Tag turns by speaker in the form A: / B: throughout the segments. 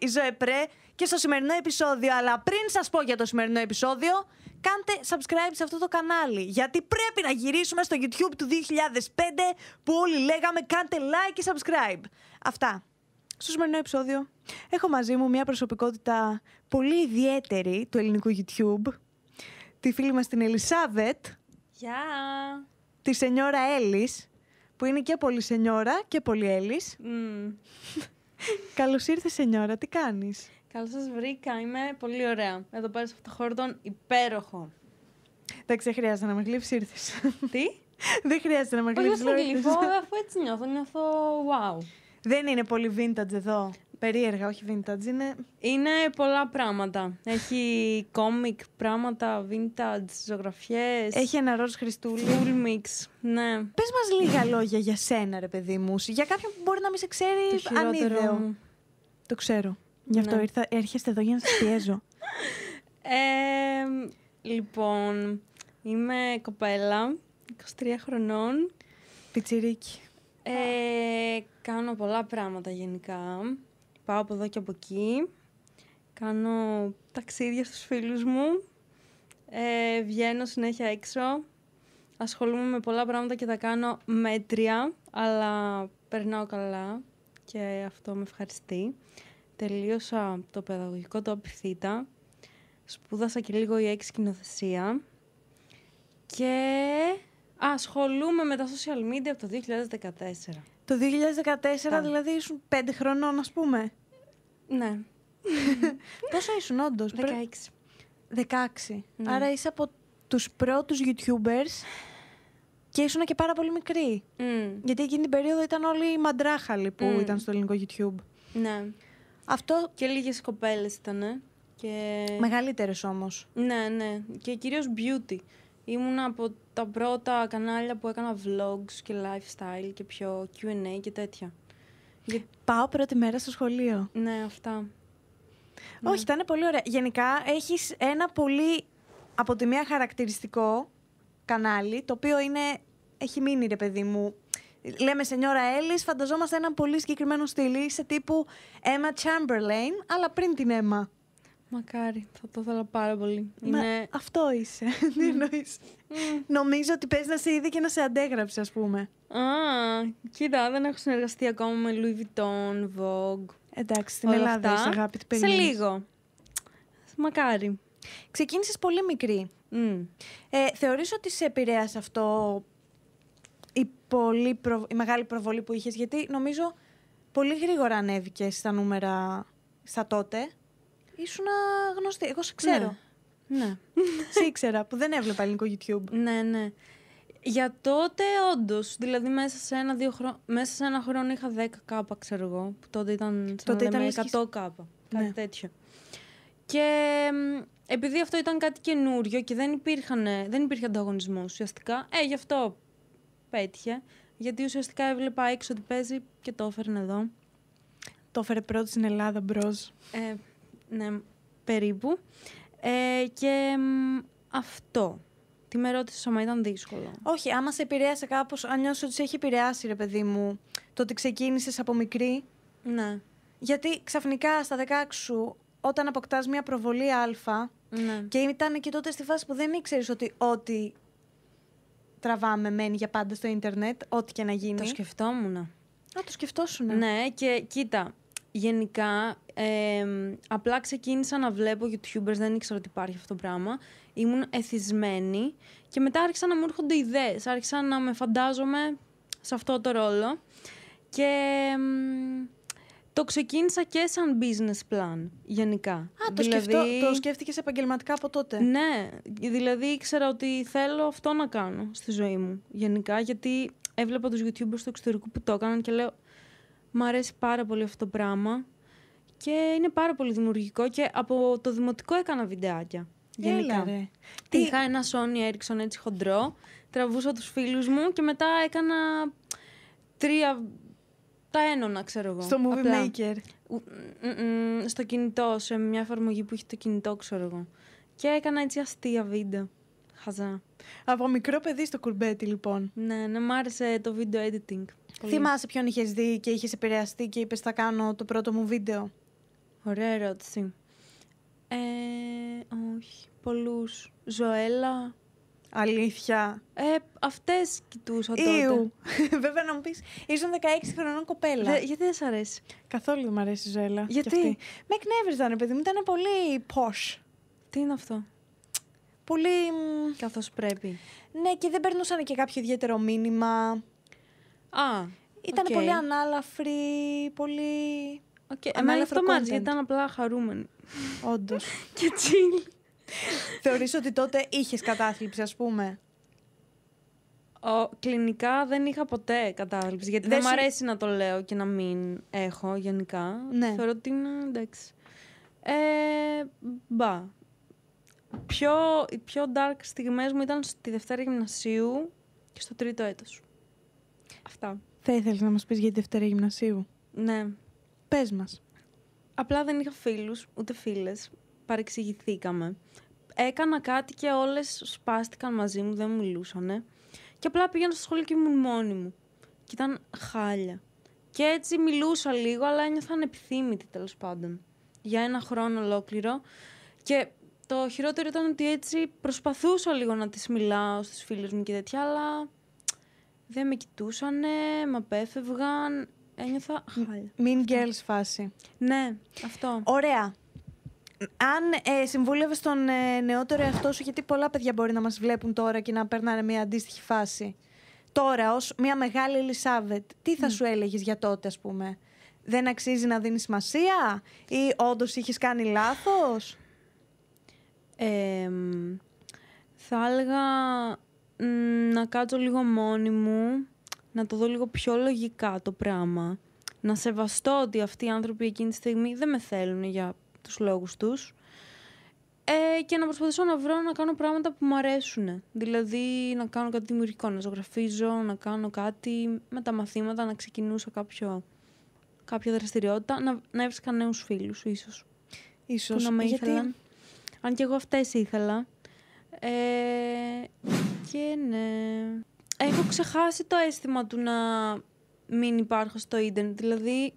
A: η Ζωέ Πρέ και στο σημερινό επεισόδιο. Αλλά πριν σας πω για το σημερινό επεισόδιο, κάντε subscribe σε αυτό το κανάλι. Γιατί πρέπει να γυρίσουμε στο YouTube του 2005 που όλοι λέγαμε κάντε like και subscribe. Αυτά. Στο σημερινό επεισόδιο έχω μαζί μου μια προσωπικότητα πολύ ιδιαίτερη του ελληνικού YouTube. Τη φίλη μας την Ελισάβετ. Γεια! Τη Σενιόρα Έλλης, που είναι και πολύ Σενιόρα και πολύ Έλλης. Mm. Καλώς ήρθες, Σενιώρα, τι κάνεις.
B: Καλώς σας βρήκα, είμαι πολύ ωραία. Εδώ πέρα σε αυτό το χώρο υπέροχο.
A: δεν χρειάζεται να με γλύψεις, ήρθες. Τι? δεν χρειάζεται να με γλύψει. Όχι, δεν αφού έτσι νιώθω, νιώθω wow. Δεν είναι πολύ vintage εδώ. Περίεργα, όχι vintage. Είναι, είναι
B: πολλά πράγματα. Έχει κόμικ πράγματα, vintage, ζωγραφιές. Έχει ένα ροζ Χριστούλη. Full mix,
A: ναι. Πες μας λίγα λόγια για σένα, ρε παιδί μου. Για κάποιον που μπορεί να μην σε ξέρει αν Το ξέρω. Γι' αυτό ναι. ήρθα, έρχεστε εδώ για να σας πιέζω.
B: λοιπόν, είμαι κοπέλα, 23 χρονών.
A: Πιτσιρίκι.
B: Ε, κάνω πολλά πράγματα γενικά πάω από εδώ και από εκεί. Κάνω ταξίδια στους φίλους μου. Ε, βγαίνω συνέχεια έξω. Ασχολούμαι με πολλά πράγματα και τα κάνω μέτρια, αλλά περνάω καλά και αυτό με ευχαριστεί. Τελείωσα το παιδαγωγικό του απειθήτα. Σπούδασα και λίγο η έξι κοινοθεσία.
A: Και ασχολούμαι με τα social media από το 2014. Το 2014 δηλαδή ήσουν πέντε χρονών, ας πούμε. Ναι. Πόσο ήσουν, όντως. 16. 16. Ναι. Άρα είσαι από τους πρώτους YouTubers και ήσουν και πάρα πολύ μικρή. Γιατί εκείνη την περίοδο ήταν όλοι οι μαντράχαλοι που ήταν στο ελληνικό YouTube. Ναι. Αυτό... Και λίγες κοπέλες
B: ήταν. Και...
A: Μεγαλύτερες όμως.
B: Ναι, ναι. Και κυρίως beauty. Ήμουν από τα πρώτα κανάλια που έκανα vlogs και lifestyle και πιο QA
A: και τέτοια. Πάω πρώτη μέρα στο σχολείο. Ναι, αυτά. Ναι. Όχι, ήταν πολύ ωραία. Γενικά, έχεις ένα πολύ, από τη μία, χαρακτηριστικό κανάλι, το οποίο είναι, έχει μείνει, ρε παιδί μου, λέμε σε νιώρα Έλλης, φανταζόμαστε έναν πολύ συγκεκριμένο στυλ σε τύπου Emma Chamberlain, αλλά πριν την Emma. Μακάρι, θα το θέλω πάρα πολύ. είναι... Αυτό είσαι. Νομίζω ότι παίζει να σε είδε και να σε αντέγραψε, ας πούμε. Α,
B: κοίτα, δεν έχω συνεργαστεί ακόμα με Louis Vuitton, Vogue. Εντάξει, στην Ελλάδα είσαι αγάπη, Σε λίγο.
A: Μακάρι. Ξεκίνησες πολύ μικρή. Mm. Ε, ότι σε επηρέασε αυτό η, πολύ μεγάλη προβολή που είχες, γιατί νομίζω πολύ γρήγορα ανέβηκες στα νούμερα στα τότε ήσουν γνωστή. Εγώ σε ναι. ξέρω. Ναι. ναι. σε ήξερα που δεν έβλεπα ελληνικό
B: YouTube. Ναι, ναι. Για τότε όντως, δηλαδή μέσα σε, ένα, δύο χρο... μέσα σε ένα χρόνο είχα 10 κάπα, ξέρω εγώ. Που τότε ήταν, τότε ήταν 100 κάπα. Κάτι ναι. τέτοιο. Και επειδή αυτό ήταν κάτι καινούριο και δεν, υπήρχαν, δεν υπήρχε ανταγωνισμός ουσιαστικά, ε, γι' αυτό πέτυχε. Γιατί ουσιαστικά έβλεπα έξω ότι παίζει και το έφερνε εδώ. Το έφερε πρώτη στην Ελλάδα μπρος. Ε, ναι, περίπου. Ε, και αυτό. Τι
A: με ρώτησες, Σωμα, ήταν δύσκολο. Όχι, άμα σε επηρέασε κάπως, αν νιώσεις ότι σε έχει επηρεάσει, ρε παιδί μου, το ότι ξεκίνησες από μικρή. Ναι. Γιατί ξαφνικά στα 16 σου, όταν αποκτάς μια προβολή Α. Ναι. Και ήταν και τότε στη φάση που δεν ήξερες ότι ό,τι τραβάμε μένει για πάντα στο ίντερνετ, ό,τι και να γίνει. Το σκεφτόμουν.
B: Να το σκεφτόσουν. Ναι, και κοίτα, γενικά απλά ξεκίνησα να βλέπω YouTubers, δεν ήξερα ότι υπάρχει αυτό το πράγμα. Ήμουν εθισμένη και μετά άρχισαν να μου έρχονται ιδέες, Άρχισα να με φαντάζομαι σε αυτό το ρόλο. Και το ξεκίνησα και σαν business plan, γενικά. Α, το, δηλαδή, το
A: σκέφτηκες επαγγελματικά από τότε.
B: Ναι, δηλαδή ήξερα ότι θέλω αυτό να κάνω στη ζωή μου, γενικά, γιατί έβλεπα τους YouTubers στο εξωτερικό που το έκαναν και λέω Μ' αρέσει πάρα πολύ αυτό το πράγμα και είναι πάρα πολύ δημιουργικό και από το δημοτικό έκανα βιντεάκια. Γενικά. Έλα, Τι... Είχα ένα Sony Ericsson έτσι χοντρό, τραβούσα τους φίλους μου και μετά έκανα τρία τα ένωνα ξέρω εγώ. Στο Movie Maker. Στο κινητό, σε μια εφαρμογή που έχει το κινητό, ξέρω εγώ. Και έκανα έτσι αστεία βίντεο.
A: Από μικρό παιδί στο κουρμπέτι, λοιπόν. Ναι, ναι, μ' άρεσε το βίντεο editing. Πολύ. Θυμάσαι ποιον είχες δει και είχες επηρεαστεί και είπες Θα κάνω το πρώτο μου βίντεο. Ωραία ερώτηση. Ε, όχι. Πολλούς. Ζωέλα. Αλήθεια. Ε, αυτές κοιτούσα τότε. Ήου. Βέβαια να μου πεις, ήσουν 16 χρονών κοπέλα. γιατί δεν σ' αρέσει. Καθόλου δεν μ' αρέσει η Ζωέλα. Γιατί. Με εκνεύριζαν, παιδί μου, ήταν πολύ posh. Τι είναι αυτό πολύ. Καθώς πρέπει. Ναι, και δεν περνούσαν και κάποιο ιδιαίτερο μήνυμα. Α. Ήταν πολύ ανάλαφρη, πολύ. Okay. Εμένα αυτό ήταν απλά χαρούμενη. Όντως. και chill. Θεωρείς ότι τότε είχες κατάθλιψη, ας πούμε. Ο, κλινικά δεν είχα ποτέ κατάθλιψη, γιατί δεν, δεν μου αρέσει
B: να το λέω και να μην έχω γενικά. Ναι. Θεωρώ ότι είναι εντάξει. Ε, μπα πιο, οι πιο dark στιγμές μου ήταν στη Δευτέρα Γυμνασίου και στο τρίτο έτος. Αυτά.
A: Θα ήθελες να μας πεις για τη Δευτέρα Γυμνασίου. Ναι. Πες μας.
B: Απλά δεν είχα φίλους, ούτε φίλες. Παρεξηγηθήκαμε. Έκανα κάτι και όλες σπάστηκαν μαζί μου, δεν μιλούσανε. Και απλά πήγαινα στο σχολείο και ήμουν μόνη μου. Και ήταν χάλια. Και έτσι μιλούσα λίγο, αλλά ένιωθαν ανεπιθύμητη τέλος πάντων. Για ένα χρόνο ολόκληρο. Και το χειρότερο ήταν ότι έτσι προσπαθούσα λίγο να τις μιλάω στους φίλους μου και τέτοια, αλλά δεν με κοιτούσανε, με απέφευγαν,
A: ένιωθα χάλια. Mean girls φάση. Ναι, αυτό. Ωραία. Αν ε, συμβούλευες τον ε, νεότερο εαυτό σου, γιατί πολλά παιδιά μπορεί να μας βλέπουν τώρα και να περνάνε μια αντίστοιχη φάση. Τώρα, ως μια μεγάλη Ελισάβετ, τι θα σου έλεγες για τότε, ας πούμε. Δεν αξίζει να δίνεις σημασία ή όντως είχες κάνει λάθος. Ε, θα έλεγα
B: να κάτσω λίγο μόνη μου, να το δω λίγο πιο λογικά το πράγμα. Να σεβαστώ ότι αυτοί οι άνθρωποι εκείνη τη στιγμή δεν με θέλουν για τους λόγους τους. Ε, και να προσπαθήσω να βρω να κάνω πράγματα που μου αρέσουν. Δηλαδή να κάνω κάτι δημιουργικό, να ζωγραφίζω, να κάνω κάτι με τα μαθήματα, να ξεκινούσα κάποιο, κάποια δραστηριότητα, να, να έβρισκα νέους φίλους ίσως. Ίσως, που να με αν και εγώ αυτές ήθελα. Ε, και ναι. Έχω ξεχάσει το αίσθημα του να μην υπάρχω στο ίντερνετ. Δηλαδή,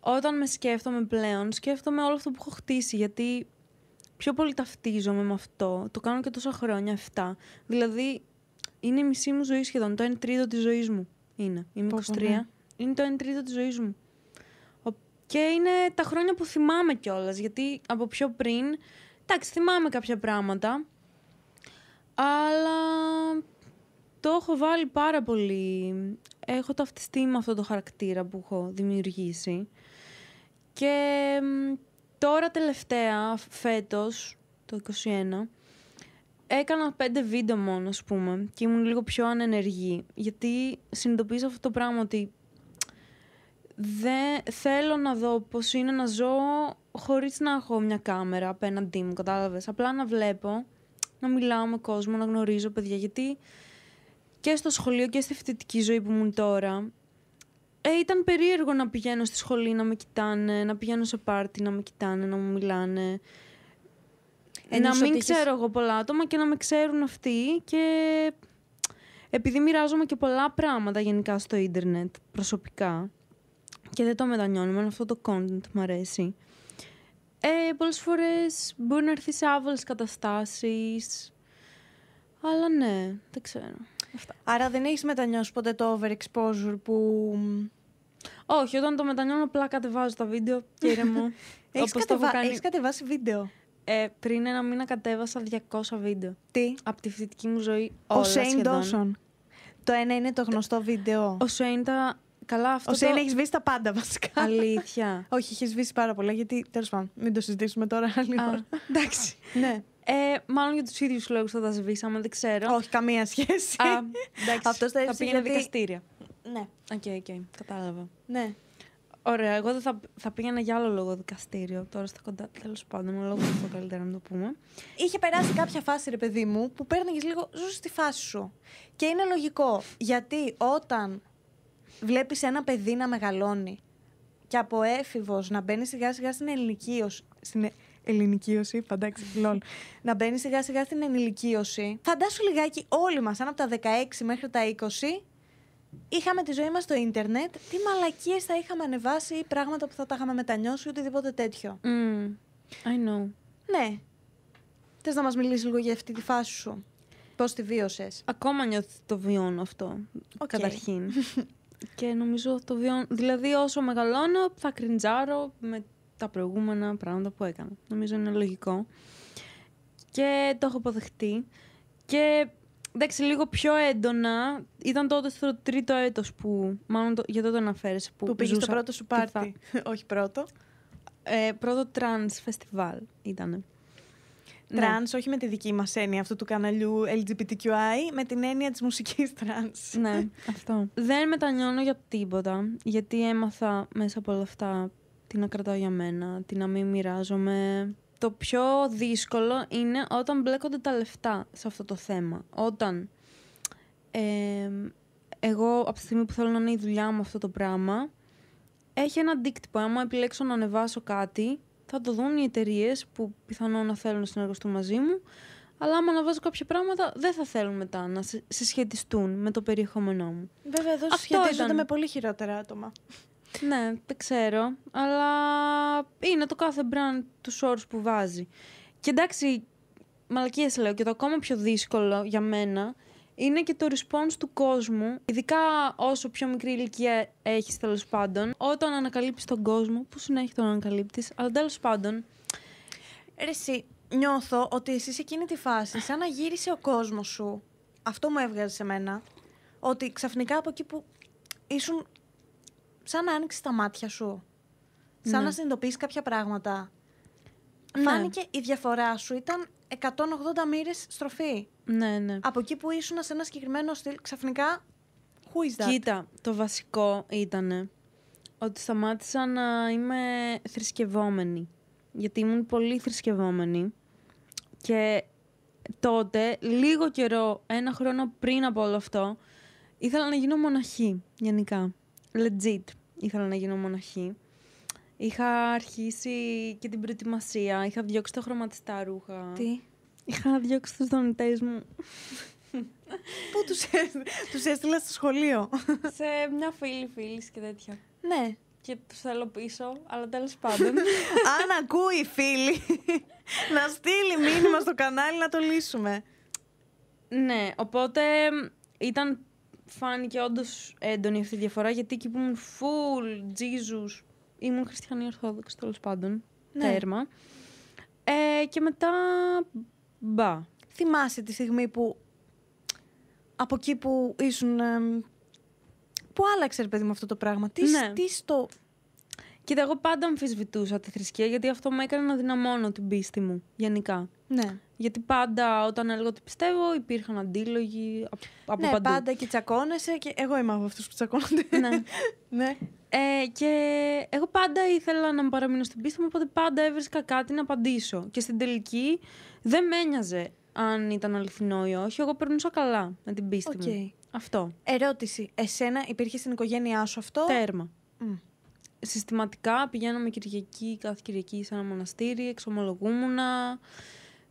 B: όταν με σκέφτομαι πλέον, σκέφτομαι όλο αυτό που έχω χτίσει. Γιατί πιο πολύ ταυτίζομαι με αυτό. Το κάνω και τόσα χρόνια, 7. Δηλαδή, είναι η μισή μου ζωή σχεδόν. Το 1 τρίτο της ζωής μου είναι. Είμαι 23. Ναι. Είναι το 1 τρίτο της ζωής μου. Και είναι τα χρόνια που θυμάμαι κιόλας, γιατί από πιο πριν. Εντάξει, θυμάμαι κάποια πράγματα. Αλλά το έχω βάλει πάρα πολύ. Έχω ταυτιστεί με αυτό το χαρακτήρα που έχω δημιουργήσει. Και τώρα τελευταία, φέτος, το 21, έκανα πέντε βίντεο μόνο, ας πούμε, και ήμουν λίγο πιο ανενεργή, γιατί συνειδητοποίησα αυτό το πράγμα ότι δεν θέλω να δω πώς είναι να ζω χωρίς να έχω μια κάμερα απέναντί μου, κατάλαβες. Απλά να βλέπω, να μιλάω με κόσμο, να γνωρίζω παιδιά, γιατί και στο σχολείο και στη φοιτητική ζωή που ήμουν τώρα, ε, ήταν περίεργο να πηγαίνω στη σχολή να με κοιτάνε, να πηγαίνω σε πάρτι να με κοιτάνε, να μου μιλάνε. να μην ξέρω εγώ πολλά άτομα και να με ξέρουν αυτοί και επειδή μοιράζομαι και πολλά πράγματα γενικά στο ίντερνετ προσωπικά και δεν το μετανιώνουμε, αυτό το content μου αρέσει. Ε, πολλές φορές μπορεί να έρθει σε άβολες καταστάσεις, αλλά ναι, δεν ξέρω. Άρα δεν έχεις μετανιώσει ποτέ το overexposure που... Όχι, όταν το μετανιώνω απλά κατεβάζω τα βίντεο, κύριε μου. έχεις κατεβα... κάνει... κατεβάσει βίντεο. Ε, πριν ένα μήνα κατέβασα 200 βίντεο. Τι? Από τη φοιτητική
A: μου ζωή. Ο όλα Shane Το ένα είναι το γνωστό βίντεο. Ο Σέιν τα Καλά, αυτό. Ο είναι, το... έχει σβήσει τα πάντα, βασικά. Αλήθεια. Όχι, έχει σβήσει πάρα πολλά, γιατί τέλος πάντων. Μην το συζητήσουμε τώρα άλλη ώρα.
B: Εντάξει. ναι. Ε, μάλλον για τους ίδιους λόγους θα τα σβήσαμε, δεν ξέρω. Όχι, καμία σχέση. Α,
A: εντάξει. Αυτός θα, θα πήγαινε γιατί... δικαστήρια. Ναι.
B: Οκ, okay, okay, κατάλαβα. Ναι. Ωραία, εγώ θα, θα πήγαινα για άλλο λόγο δικαστήριο. Τώρα στα κοντά,
A: τέλος πάντων, με λόγο αυτό καλύτερα να το πούμε. Είχε περάσει κάποια φάση, ρε παιδί μου, που παίρνει λίγο ζούσε στη φάση σου. Και είναι λογικό, γιατί όταν βλέπεις ένα παιδί να μεγαλώνει και από έφηβος να μπαίνει σιγά σιγά στην ελληνικίωση, στην ε, ελληνικίωση, φαντάξει, λόλ, να μπαίνει σιγά σιγά στην ενηλικίωση. Φαντάσου λιγάκι όλοι μας, αν από τα 16 μέχρι τα 20, είχαμε τη ζωή μας στο ίντερνετ, τι μαλακίες θα είχαμε ανεβάσει ή πράγματα που θα τα είχαμε μετανιώσει ή οτιδήποτε τέτοιο. Mm, I know. Ναι. Θες να μας μιλήσεις λίγο για αυτή τη φάση σου. Πώς
B: τη βίωσες. Ακόμα νιώθω το βιώνω αυτό.
A: Okay. Καταρχήν. Και νομίζω
B: το βιώνω. Δηλαδή, όσο μεγαλώνω, θα κριντζάρω με τα προηγούμενα πράγματα που έκανα. Νομίζω είναι λογικό. Και το έχω αποδεχτεί. Και εντάξει, λίγο πιο έντονα. Ήταν τότε στο τρίτο έτος που. Μάλλον το, για το
A: αναφέρεσαι. Που, που πήγες στο πρώτο σου πάρτι. Όχι πρώτο. Ε, πρώτο τρανς φεστιβάλ ήταν. Ναι. τρανς, όχι με τη δική μας έννοια αυτού του καναλιού LGBTQI, με την έννοια της μουσικής τρανς. Ναι, αυτό. Δεν μετανιώνω για τίποτα,
B: γιατί έμαθα μέσα από όλα αυτά τι να κρατάω για μένα, τι να μην μοιράζομαι. Το πιο δύσκολο είναι όταν μπλέκονται τα λεφτά σε αυτό το θέμα. Όταν εγώ από τη στιγμή που θέλω να είναι η δουλειά μου αυτό το πράγμα, έχει ένα αντίκτυπο. Άμα επιλέξω να ανεβάσω κάτι, θα το δουν οι εταιρείες που πιθανόν να θέλουν να συνεργαστούν μαζί μου. Αλλά άμα βάζω κάποια πράγματα, δεν θα θέλουν μετά να συσχετιστούν με το περιεχόμενό μου.
A: Βέβαια, εδώ συσχετίζονται με πολύ χειρότερα άτομα.
B: ναι, δεν ξέρω. Αλλά είναι το κάθε brand τους όρους που βάζει. Και εντάξει, μαλακίες λέω, και το ακόμα πιο δύσκολο για μένα είναι και το response του κόσμου, ειδικά όσο πιο μικρή ηλικία έχεις τέλος πάντων, όταν ανακαλύπτεις τον κόσμο, που συνέχεια τον ανακαλύπτεις, αλλά τέλος πάντων.
A: εσύ, νιώθω ότι εσύ σε εκείνη τη φάση, σαν να γύρισε ο κόσμος σου. Αυτό μου έβγαζε σε μένα. Ότι ξαφνικά από εκεί που ήσουν. σαν να άνοιξες τα μάτια σου. Σαν ναι. να συνειδητοποιήσει κάποια πράγματα. Ναι. Φάνηκε η διαφορά σου ήταν 180 μοίρες στροφή. Ναι, ναι. Από εκεί που ήσουν σε ένα συγκεκριμένο στυλ, ξαφνικά. Who is that? Κοίτα,
B: το βασικό ήταν ότι σταμάτησα να είμαι θρησκευόμενη. Γιατί ήμουν πολύ θρησκευόμενη. Και τότε, λίγο καιρό, ένα χρόνο πριν από όλο αυτό, ήθελα να γίνω μοναχή, γενικά. Legit, ήθελα να γίνω μοναχή. Είχα αρχίσει και την προετοιμασία. Είχα διώξει τα χρωματιστά ρούχα. Τι? Είχα διώξει τους δονητές μου. Πού τους, έστειλα, τους στο σχολείο. Σε μια φίλη φίλης και τέτοια. Ναι. Και τους θέλω πίσω, αλλά τέλος πάντων.
A: Αν ακούει φίλη, να στείλει μήνυμα στο κανάλι να το λύσουμε.
B: Ναι, οπότε ήταν φάνηκε όντως έντονη αυτή η διαφορά γιατί εκεί που ήμουν full Jesus ήμουν χριστιανή Ορθόδοξη τέλος πάντων. Ναι. Τέρμα.
A: Ε, και μετά. Μπα. Θυμάσαι τη στιγμή που. Από εκεί που ήσουν. που άλλαξε, ρε αυτό το
B: πράγμα. Τι, ναι. τι στο. Κοίτα, εγώ πάντα αμφισβητούσα τη θρησκεία γιατί αυτό με έκανε να δυναμώνω την πίστη μου γενικά. Ναι. Γιατί πάντα όταν έλεγα ότι πιστεύω υπήρχαν αντίλογοι από ναι, πάντα και τσακώνεσαι και εγώ είμαι από αυτούς που τσακώνονται. Ναι. ναι. Ε, και εγώ πάντα ήθελα να παραμείνω στην πίστη μου, οπότε πάντα έβρισκα κάτι να απαντήσω. Και στην τελική δεν με ένοιαζε αν ήταν αληθινό ή όχι. Εγώ
A: περνούσα καλά με
B: την πίστη okay. μου. Αυτό.
A: Ερώτηση. Εσένα υπήρχε στην οικογένειά σου αυτό. Τέρμα.
B: Mm συστηματικά πηγαίναμε Κυριακή, κάθε Κυριακή σε ένα μοναστήρι, εξομολογούμουνα,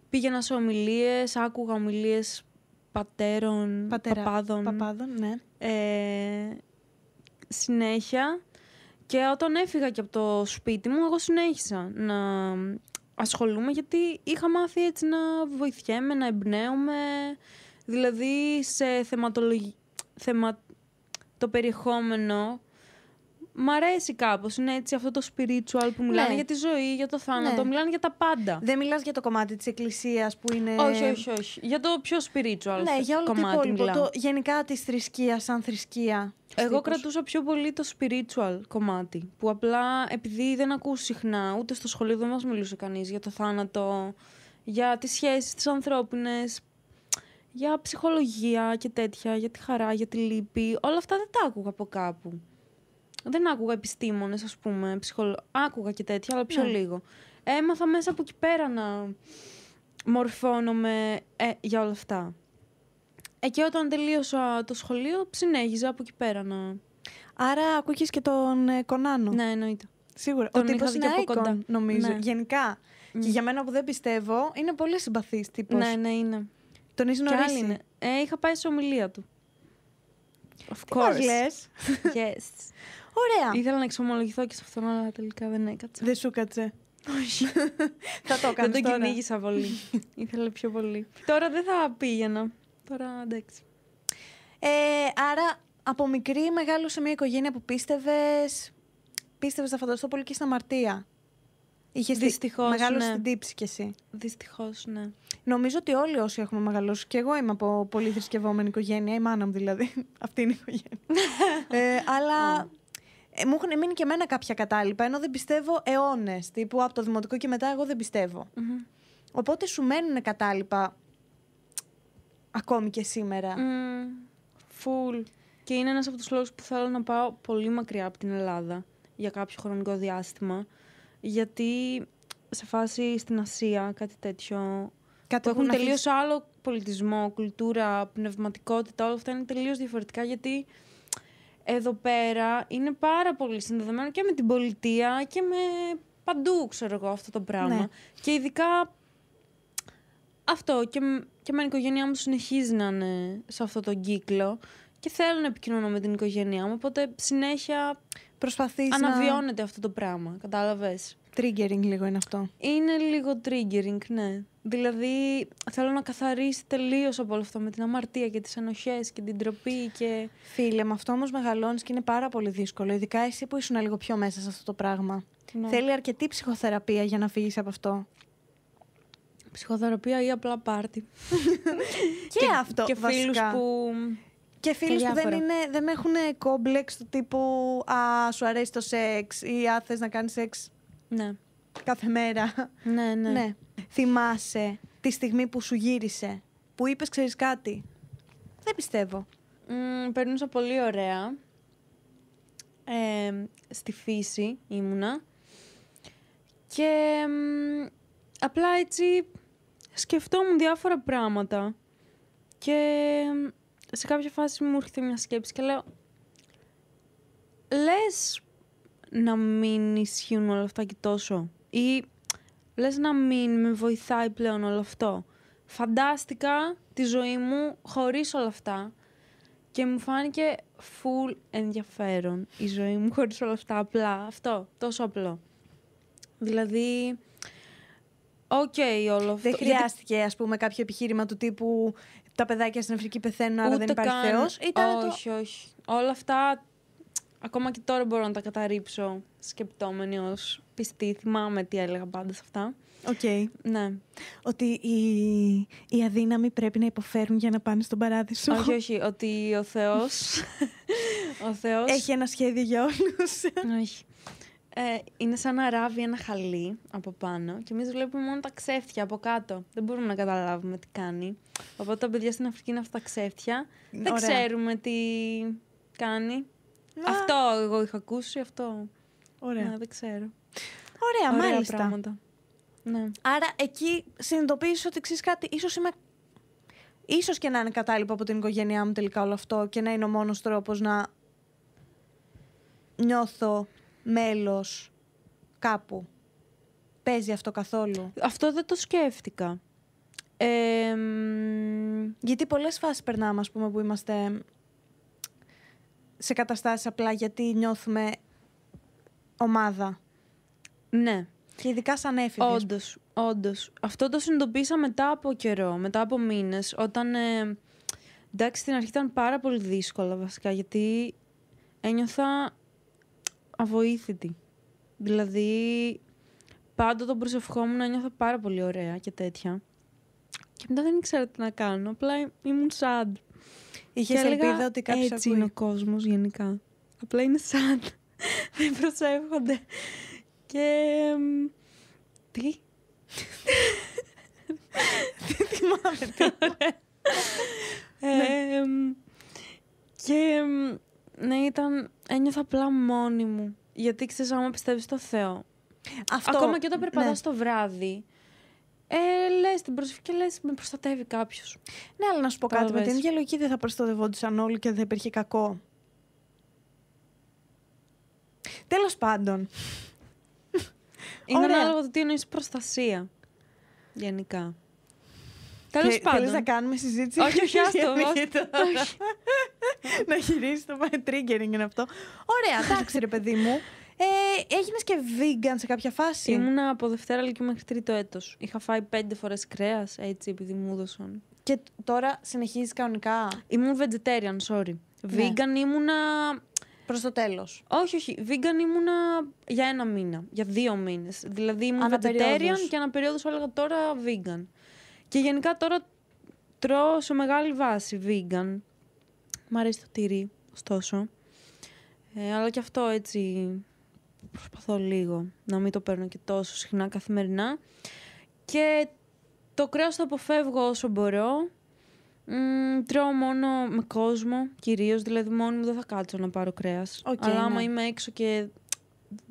B: πήγαινα σε ομιλίες, άκουγα ομιλίες πατέρων, Πατέρα, παπάδων. παπάδων ναι. ε, συνέχεια. Και όταν έφυγα και από το σπίτι μου, εγώ συνέχισα να ασχολούμαι γιατί είχα μάθει έτσι να βοηθιέμαι, να εμπνέομαι. Δηλαδή σε θεματολογι... θεμα... το περιεχόμενο Μ' αρέσει κάπως. Είναι έτσι αυτό το spiritual που μιλάνε ναι. για τη ζωή, για το θάνατο, ναι. μιλάνε για
A: τα πάντα. Δεν μιλάς για το κομμάτι της εκκλησίας που είναι. Όχι, όχι,
B: όχι. Για το πιο spiritual ναι, για όλο κομμάτι. Το, το
A: γενικά της θρησκείας, σαν θρησκεία. Εγώ κρατούσα πιο πολύ το
B: spiritual κομμάτι. Που απλά επειδή δεν ακούς συχνά, ούτε στο σχολείο δεν μας μιλούσε κανείς για το θάνατο, για τις σχέσεις τις ανθρώπινες, για ψυχολογία και τέτοια, για τη χαρά, για τη λύπη. Όλα αυτά δεν τα άκουγα από κάπου δεν άκουγα επιστήμονες, ας πούμε, ψυχολο... άκουγα και τέτοια, αλλά πιο ναι. λίγο. Έμαθα μέσα από εκεί πέρα να μορφώνομαι ε, για όλα αυτά. Ε, και όταν τελείωσα το σχολείο, συνέχιζα από εκεί πέρα να.
A: Άρα ακούγες και τον ε, Κονάνο. Ναι, εννοείται. Σίγουρα. Ο τύπος είναι από κοντά. νομίζω. Ναι. Γενικά. Mm. Και για μένα που δεν πιστεύω, είναι πολύ συμπαθής τύπος. Ναι, ναι, είναι. Τον είσαι γνωρίσει.
B: Ε, είχα πάει σε ομιλία του. Of course. yes. Ωραία. Ήθελα να εξομολογηθώ και σε αυτόν, αλλά τελικά δεν έκατσα. Δεν σου κάτσε. Όχι.
A: θα το έκανα. Δεν τον κυνήγησα πολύ. Ήθελα πιο πολύ. Τώρα δεν θα πήγαινα. Τώρα εντάξει. Ε, άρα από μικρή μεγάλωσε σε μια οικογένεια που πίστευες. Πίστευες, θα φανταστώ πολύ και στα αμαρτία. Είχες Δυστυχώ. Μεγάλο ναι. τύψη κι εσύ. Δυστυχώς, ναι. Νομίζω ότι όλοι όσοι έχουμε μεγαλώσει, και εγώ είμαι από πολύ θρησκευόμενη οικογένεια, η μάνα μου δηλαδή. Αυτή είναι η οικογένεια. ε, αλλά ε, μου έχουν μείνει και εμένα κάποια κατάλοιπα, ενώ δεν πιστεύω αιώνες. Τύπου από το δημοτικό και μετά, εγώ δεν πιστευω Οπότε σου μένουν κατάλοιπα ακόμη και σήμερα.
B: Φουλ. και είναι ένας από τους λόγους που θέλω να πάω πολύ μακριά από την Ελλάδα για κάποιο χρονικό διάστημα. Γιατί σε φάση στην Ασία, κάτι τέτοιο, έχουν τελείω άλλο πολιτισμό, κουλτούρα, πνευματικότητα, όλα αυτά είναι τελείως διαφορετικά γιατί εδώ πέρα είναι πάρα πολύ συνδεδεμένο και με την πολιτεία και με παντού, ξέρω εγώ, αυτό το πράγμα. Ναι. Και ειδικά αυτό και, και με την οικογένειά μου συνεχίζει να είναι σε αυτό τον κύκλο και θέλω να επικοινωνώ με την οικογένειά μου, οπότε συνέχεια αναβιώνεται αυτό το πράγμα, κατάλαβες. Triggering λίγο είναι αυτό. Είναι λίγο triggering, ναι. Δηλαδή, θέλω να καθαρίσει τελείως από όλο αυτό με την
A: αμαρτία και τις ενοχές και την τροπή. Και... Φίλε, με αυτό όμως μεγαλώνεις και είναι πάρα πολύ δύσκολο. Ειδικά εσύ που ήσουν λίγο πιο μέσα σε αυτό το πράγμα. Ναι. Θέλει αρκετή ψυχοθεραπεία για να φύγεις από αυτό. Ψυχοθεραπεία ή απλά πάρτι. και, και, αυτό. Και φίλους που. Και φίλους που δεν, είναι, δεν έχουν κόμπλεξ του τύπου Α, σου αρέσει το σεξ ή Α, θες να κάνεις σεξ ναι. Κάθε μέρα. Ναι, ναι. ναι. Θυμάσαι τη στιγμή που σου γύρισε, που είπες ξέρεις κάτι. Δεν πιστεύω.
B: Mm, περνούσα πολύ ωραία. Ε, στη φύση ήμουνα. Και απλά έτσι σκεφτόμουν διάφορα πράγματα. Και σε κάποια φάση μου έρχεται μια σκέψη και λέω... Λες να μην ισχύουν όλα αυτά και τόσο. Ή λες να μην με βοηθάει πλέον όλο αυτό. Φαντάστηκα τη ζωή μου χωρίς όλα αυτά και μου φάνηκε full ενδιαφέρον η ζωή
A: μου χωρίς όλα αυτά. Απλά αυτό, τόσο απλό. Δηλαδή, Οκ, okay, όλο αυτό. Δεν χρειάστηκε, ας πούμε, κάποιο επιχείρημα του τύπου Τα παιδάκια στην Αφρική πεθαίνουν, άρα δεν υπάρχει καν... όχι,
B: όχι. Όλα αυτά Ακόμα και τώρα μπορώ να τα καταρρύψω σκεπτόμενοι ως πιστή. Θυμάμαι τι έλεγα πάντα σε αυτά.
A: Οκ. Ναι. Ότι οι, οι αδύναμοι πρέπει να υποφέρουν για να πάνε στον παράδεισο. Όχι, όχι.
B: Ότι ο Θεός...
A: ο Θεός... Έχει ένα σχέδιο για
B: όλους. όχι. Ε, είναι σαν να ράβει ένα χαλί από πάνω και εμείς βλέπουμε μόνο τα ξέφτια από κάτω. Δεν μπορούμε να καταλάβουμε τι κάνει. Οπότε τα παιδιά στην Αφρική είναι αυτά τα ξέφτια. Ωραία. Δεν ξέρουμε τι κάνει. Αυτό εγώ είχα
A: ακούσει, αυτό.
B: Ωραία. Να, δεν ξέρω. Ωραία, μάλιστα. Ναι.
A: Άρα εκεί συνειδητοποίησες ότι ξέρεις κάτι, ίσως είμαι. Ίσως και να είναι κατάλληλο από την οικογένειά μου τελικά όλο αυτό και να είναι ο μόνος τρόπος να νιώθω μέλος κάπου. Παίζει αυτό καθόλου. Αυτό δεν το σκέφτηκα. γιατί πολλές φάσεις περνάμε, ας πούμε, που είμαστε σε καταστάσεις απλά γιατί νιώθουμε ομάδα. Ναι. Και ειδικά σαν έφηβες. Όντως,
B: όντως. Αυτό το συνειδητοποίησα μετά από καιρό, μετά από μήνες. όταν. Ε, εντάξει, στην αρχή ήταν πάρα πολύ δύσκολα βασικά, γιατί ένιωθα αβοήθητη. Δηλαδή, πάντα τον προσευχόμουν, ένιωθα πάρα πολύ ωραία και τέτοια. Και μετά δεν ήξερα τι να κάνω. Απλά ήμουν sad. Είχε ελπίδα ότι κάποιος. Έτσι είναι ο κόσμος γενικά. Απλά είναι σαν. Δεν προσεύχονται. Και. Τι. Τι θυμάμαι τώρα. Ε, ναι. και ναι, ήταν. Ένιωθα απλά μόνη μου. Γιατί ξέρεις, άμα πιστεύεις στο Θεό. Ακόμα και όταν περπατάς ναι. το βράδυ, ε, λες την προσευχή και λες με προστατεύει κάποιος. Ναι, αλλά να σου πω κάτι. Με την ίδια
A: λογική δεν θα προστατευόντουσαν όλοι και δεν θα υπήρχε κακό. Τέλος πάντων.
B: Είναι ανάλογο το
A: τι εννοείς προστασία. Γενικά. Τέλος πάντων. Θέλει να κάνουμε συζήτηση. Όχι, όχι, όχι. να γυρίσει το triggering είναι αυτό. Ωραία, εντάξει ρε παιδί μου. Ε, Έγινες και vegan σε κάποια φάση. Ήμουνα από Δευτέρα και μέχρι τρίτο
B: έτος. Είχα φάει πέντε φορές κρέας, έτσι, επειδή μου έδωσαν. Και τώρα συνεχίζεις κανονικά. Ήμουν vegetarian, sorry. Ναι. Vegan ήμουνα. Προς το τέλος. Όχι, όχι. Vegan ήμουνα για ένα μήνα. Για δύο μήνες. Δηλαδή ήμουν vegetarian και ένα περίοδος έλεγα τώρα vegan. Και γενικά τώρα τρώω σε μεγάλη βάση vegan. Μ' αρέσει το τυρί, ωστόσο. Ε, αλλά και αυτό έτσι προσπαθώ λίγο να μην το παίρνω και τόσο συχνά καθημερινά. Και το κρέας το αποφεύγω όσο μπορώ. Μ, τρώω μόνο με κόσμο κυρίως, δηλαδή μόνο μου δεν θα κάτσω να πάρω κρέας. Αλλά άμα ναι. είμαι έξω και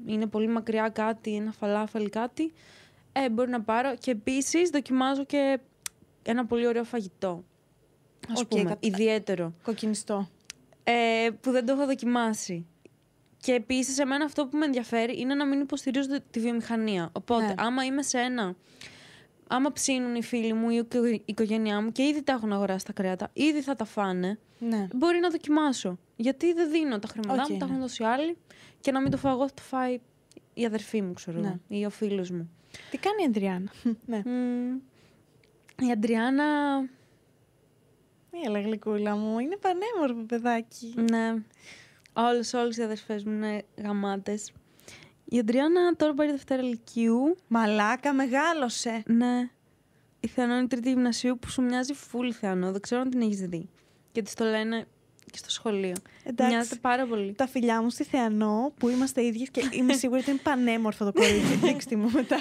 B: είναι πολύ μακριά κάτι, ένα φαλάφαλι κάτι, ε, μπορεί να πάρω. Και επίσης, δοκιμάζω και ένα πολύ ωραίο φαγητό. Ας okay, πούμε, ιδιαίτερο. Κοκκινιστό. Ε, που δεν το έχω δοκιμάσει. Και επίσης, εμένα αυτό που με ενδιαφέρει είναι να μην υποστηρίζω τη βιομηχανία. Οπότε, ναι. άμα είμαι σε ένα. Άμα ψήνουν οι φίλοι μου ή η οικογένειά μου και ήδη τα έχουν αγοράσει τα κρέατα, ήδη θα τα φάνε, ναι. μπορεί να δοκιμάσω. Γιατί δεν δίνω τα χρήματά okay, μου, τα ναι. έχουν δώσει άλλοι και να μην το φάω εγώ, θα το φάει η αδερφή μου, ξέρω ναι. εγώ, ή ο φίλος μου.
A: Τι κάνει η Αντριάννα. ναι. η Αντριάννα. Μια
B: γλυκούλα μου, είναι πανέμορφο παιδάκι. Ναι. Όλες οι αδερφές μου είναι γαμάτες. Η Αντριάννα τώρα πάει Δευτέρα ηλικίου. Μαλάκα, μεγάλωσε. Ναι. Η Θεανό είναι η τρίτη γυμνασίου που σου μοιάζει φούλη Θεανό. Δεν ξέρω αν την έχεις δει. Και της το λένε και στο σχολείο. Εντάξει. Μοιάζεται πάρα πολύ.
A: Τα φιλιά μου στη Θεανό που είμαστε ίδιες και είμαι σίγουρη ότι είναι πανέμορφο το κορίτσι. Δείξτε μου μετά.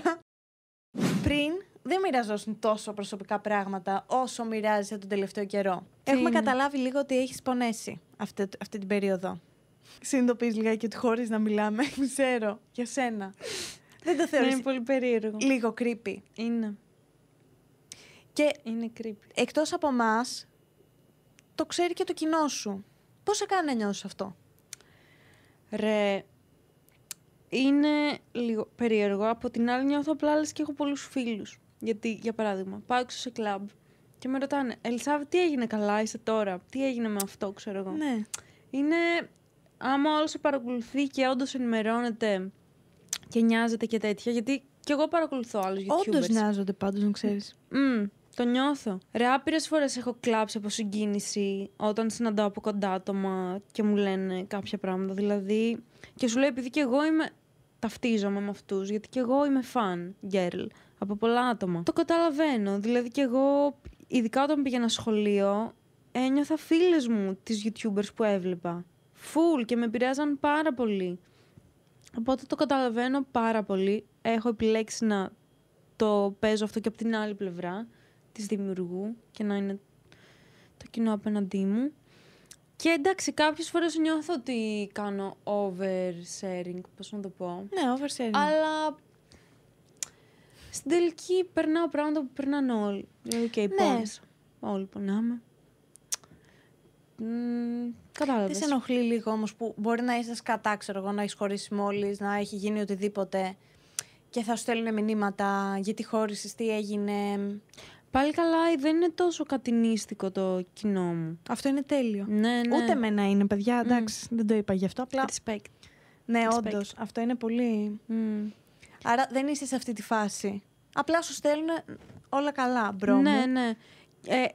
A: Πριν δεν μοιραζόσουν τόσο προσωπικά πράγματα όσο μοιράζεσαι τον τελευταίο καιρό. Έχουμε καταλάβει λίγο ότι έχεις πονέσει αυτή, αυτή την περίοδο. Συνειδητοποιείς λιγάκι ότι χωρίς να μιλάμε, ξέρω, για σένα. Δεν το ναι, θεωρώ. Είναι πολύ περίεργο. Λίγο creepy. Είναι. Και είναι creepy. Εκτός από εμάς, το ξέρει και το κοινό σου. Πώς σε κάνει να νιώσεις αυτό, Ρε.
B: Είναι λίγο περίεργο. Από την άλλη, νιώθω απλά λες και έχω πολλούς φίλους. Γιατί, για παράδειγμα, πάω έξω σε κλαμπ και με ρωτάνε, Ελισάβη, τι έγινε καλά, είσαι τώρα, τι έγινε με αυτό, ξέρω εγώ. Ναι. Είναι άμα όλος σε παρακολουθεί και όντως ενημερώνεται και νοιάζεται και τέτοια, γιατί κι εγώ παρακολουθώ άλλους YouTubers. Όντως νοιάζονται
A: πάντως, να ξέρεις.
B: Mm, το νιώθω. Ρε, άπειρες φορές έχω κλάψει από συγκίνηση όταν συναντάω από κοντά άτομα και μου λένε κάποια πράγματα. Δηλαδή, και σου λέει, επειδή κι εγώ είμαι. Ταυτίζομαι με αυτούς, γιατί και εγώ είμαι fan girl από πολλά άτομα. Το καταλαβαίνω. Δηλαδή, κι εγώ, ειδικά όταν πήγαινα σχολείο, ένιωθα φίλες μου τις YouTubers που έβλεπα. Φουλ και με επηρέαζαν πάρα πολύ. Οπότε το καταλαβαίνω πάρα πολύ. Έχω επιλέξει να το παίζω αυτό και από την άλλη πλευρά της δημιουργού και να είναι το κοινό απέναντί μου. Και εντάξει, κάποιες φορές νιώθω ότι κάνω sharing πώς να το πω. Ναι,
A: sharing Αλλά
B: στην τελική
A: περνάω πράγματα που περνάνε όλοι. Δηλαδή, ναι. Όλοι πονάμε. Κατάλαβε. Τι σε ενοχλεί λίγο όμως που μπορεί να είσαι κατά, ξέρω εγώ, να έχεις χωρίσει μόλις, να έχει γίνει οτιδήποτε και θα σου στέλνουν μηνύματα γιατί χώρισε, τι έγινε.
B: Πάλι καλά, δεν είναι τόσο κατηνίστικο το κοινό μου.
A: Αυτό είναι τέλειο. Ναι, ναι. Ούτε εμένα είναι, παιδιά. Εντάξει, δεν το είπα γι' αυτό. Απλά... Respect. Ναι, όντως. Αυτό είναι πολύ. Άρα δεν είσαι σε αυτή τη φάση. Απλά σου στέλνουν όλα καλά, μπρο. Ναι, ναι. Ε,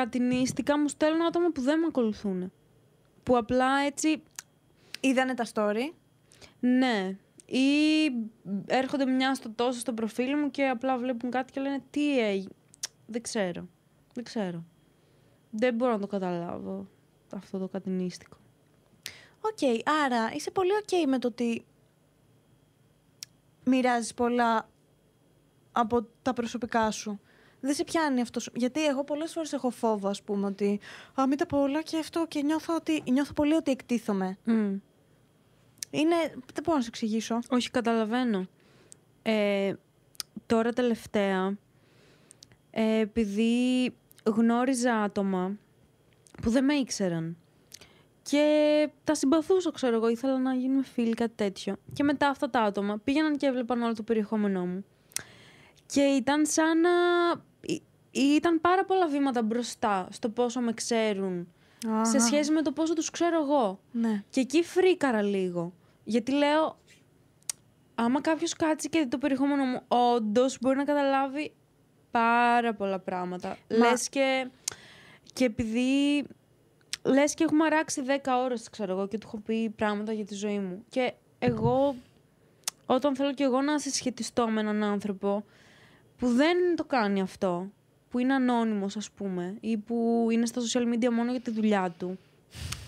A: κατηνίστηκα μου στέλνουν
B: άτομα που δεν με ακολουθούν. Που απλά έτσι. Είδανε τα story. Ναι. Ή έρχονται μια στο τόσο στο προφίλ μου και απλά βλέπουν κάτι και λένε τι έγινε. Δεν ξέρω. Δεν ξέρω. Δεν μπορώ να το καταλάβω αυτό το κατηνίστικο.
A: Οκ, okay, άρα είσαι πολύ οκ okay με το ότι μοιράζεις πολλά από τα προσωπικά σου δεν σε πιάνει αυτό. Γιατί εγώ πολλές φορές έχω φόβο, ας πούμε, ότι α, μην τα πω όλα και αυτό και νιώθω, ότι, νιώθω πολύ ότι εκτίθομαι. Είναι. Δεν μπορώ να σε εξηγήσω. Όχι, καταλαβαίνω. Ε, τώρα τελευταία,
B: ε, επειδή γνώριζα άτομα που δεν με ήξεραν και τα συμπαθούσα, ξέρω εγώ, ήθελα να γίνουμε φίλοι, κάτι τέτοιο. Και μετά αυτά τα άτομα πήγαιναν και έβλεπαν όλο το περιεχόμενό μου. Και ήταν σαν να ήταν πάρα πολλά βήματα μπροστά στο πόσο με ξέρουν σε σχέση με το πόσο τους ξέρω εγώ. Ναι. Και εκεί φρίκαρα λίγο. Γιατί λέω, άμα κάποιος κάτσει και δει το περιεχόμενο μου, όντως μπορεί να καταλάβει πάρα πολλά πράγματα. Λες και, και επειδή... Λες και έχουμε αράξει 10 ώρες, ξέρω εγώ, και του έχω πει πράγματα για τη ζωή μου. Και εγώ, όταν θέλω και εγώ να συσχετιστώ με έναν άνθρωπο, που δεν το κάνει αυτό, που είναι ανώνυμος ας πούμε ή που είναι στα social media μόνο για τη δουλειά του,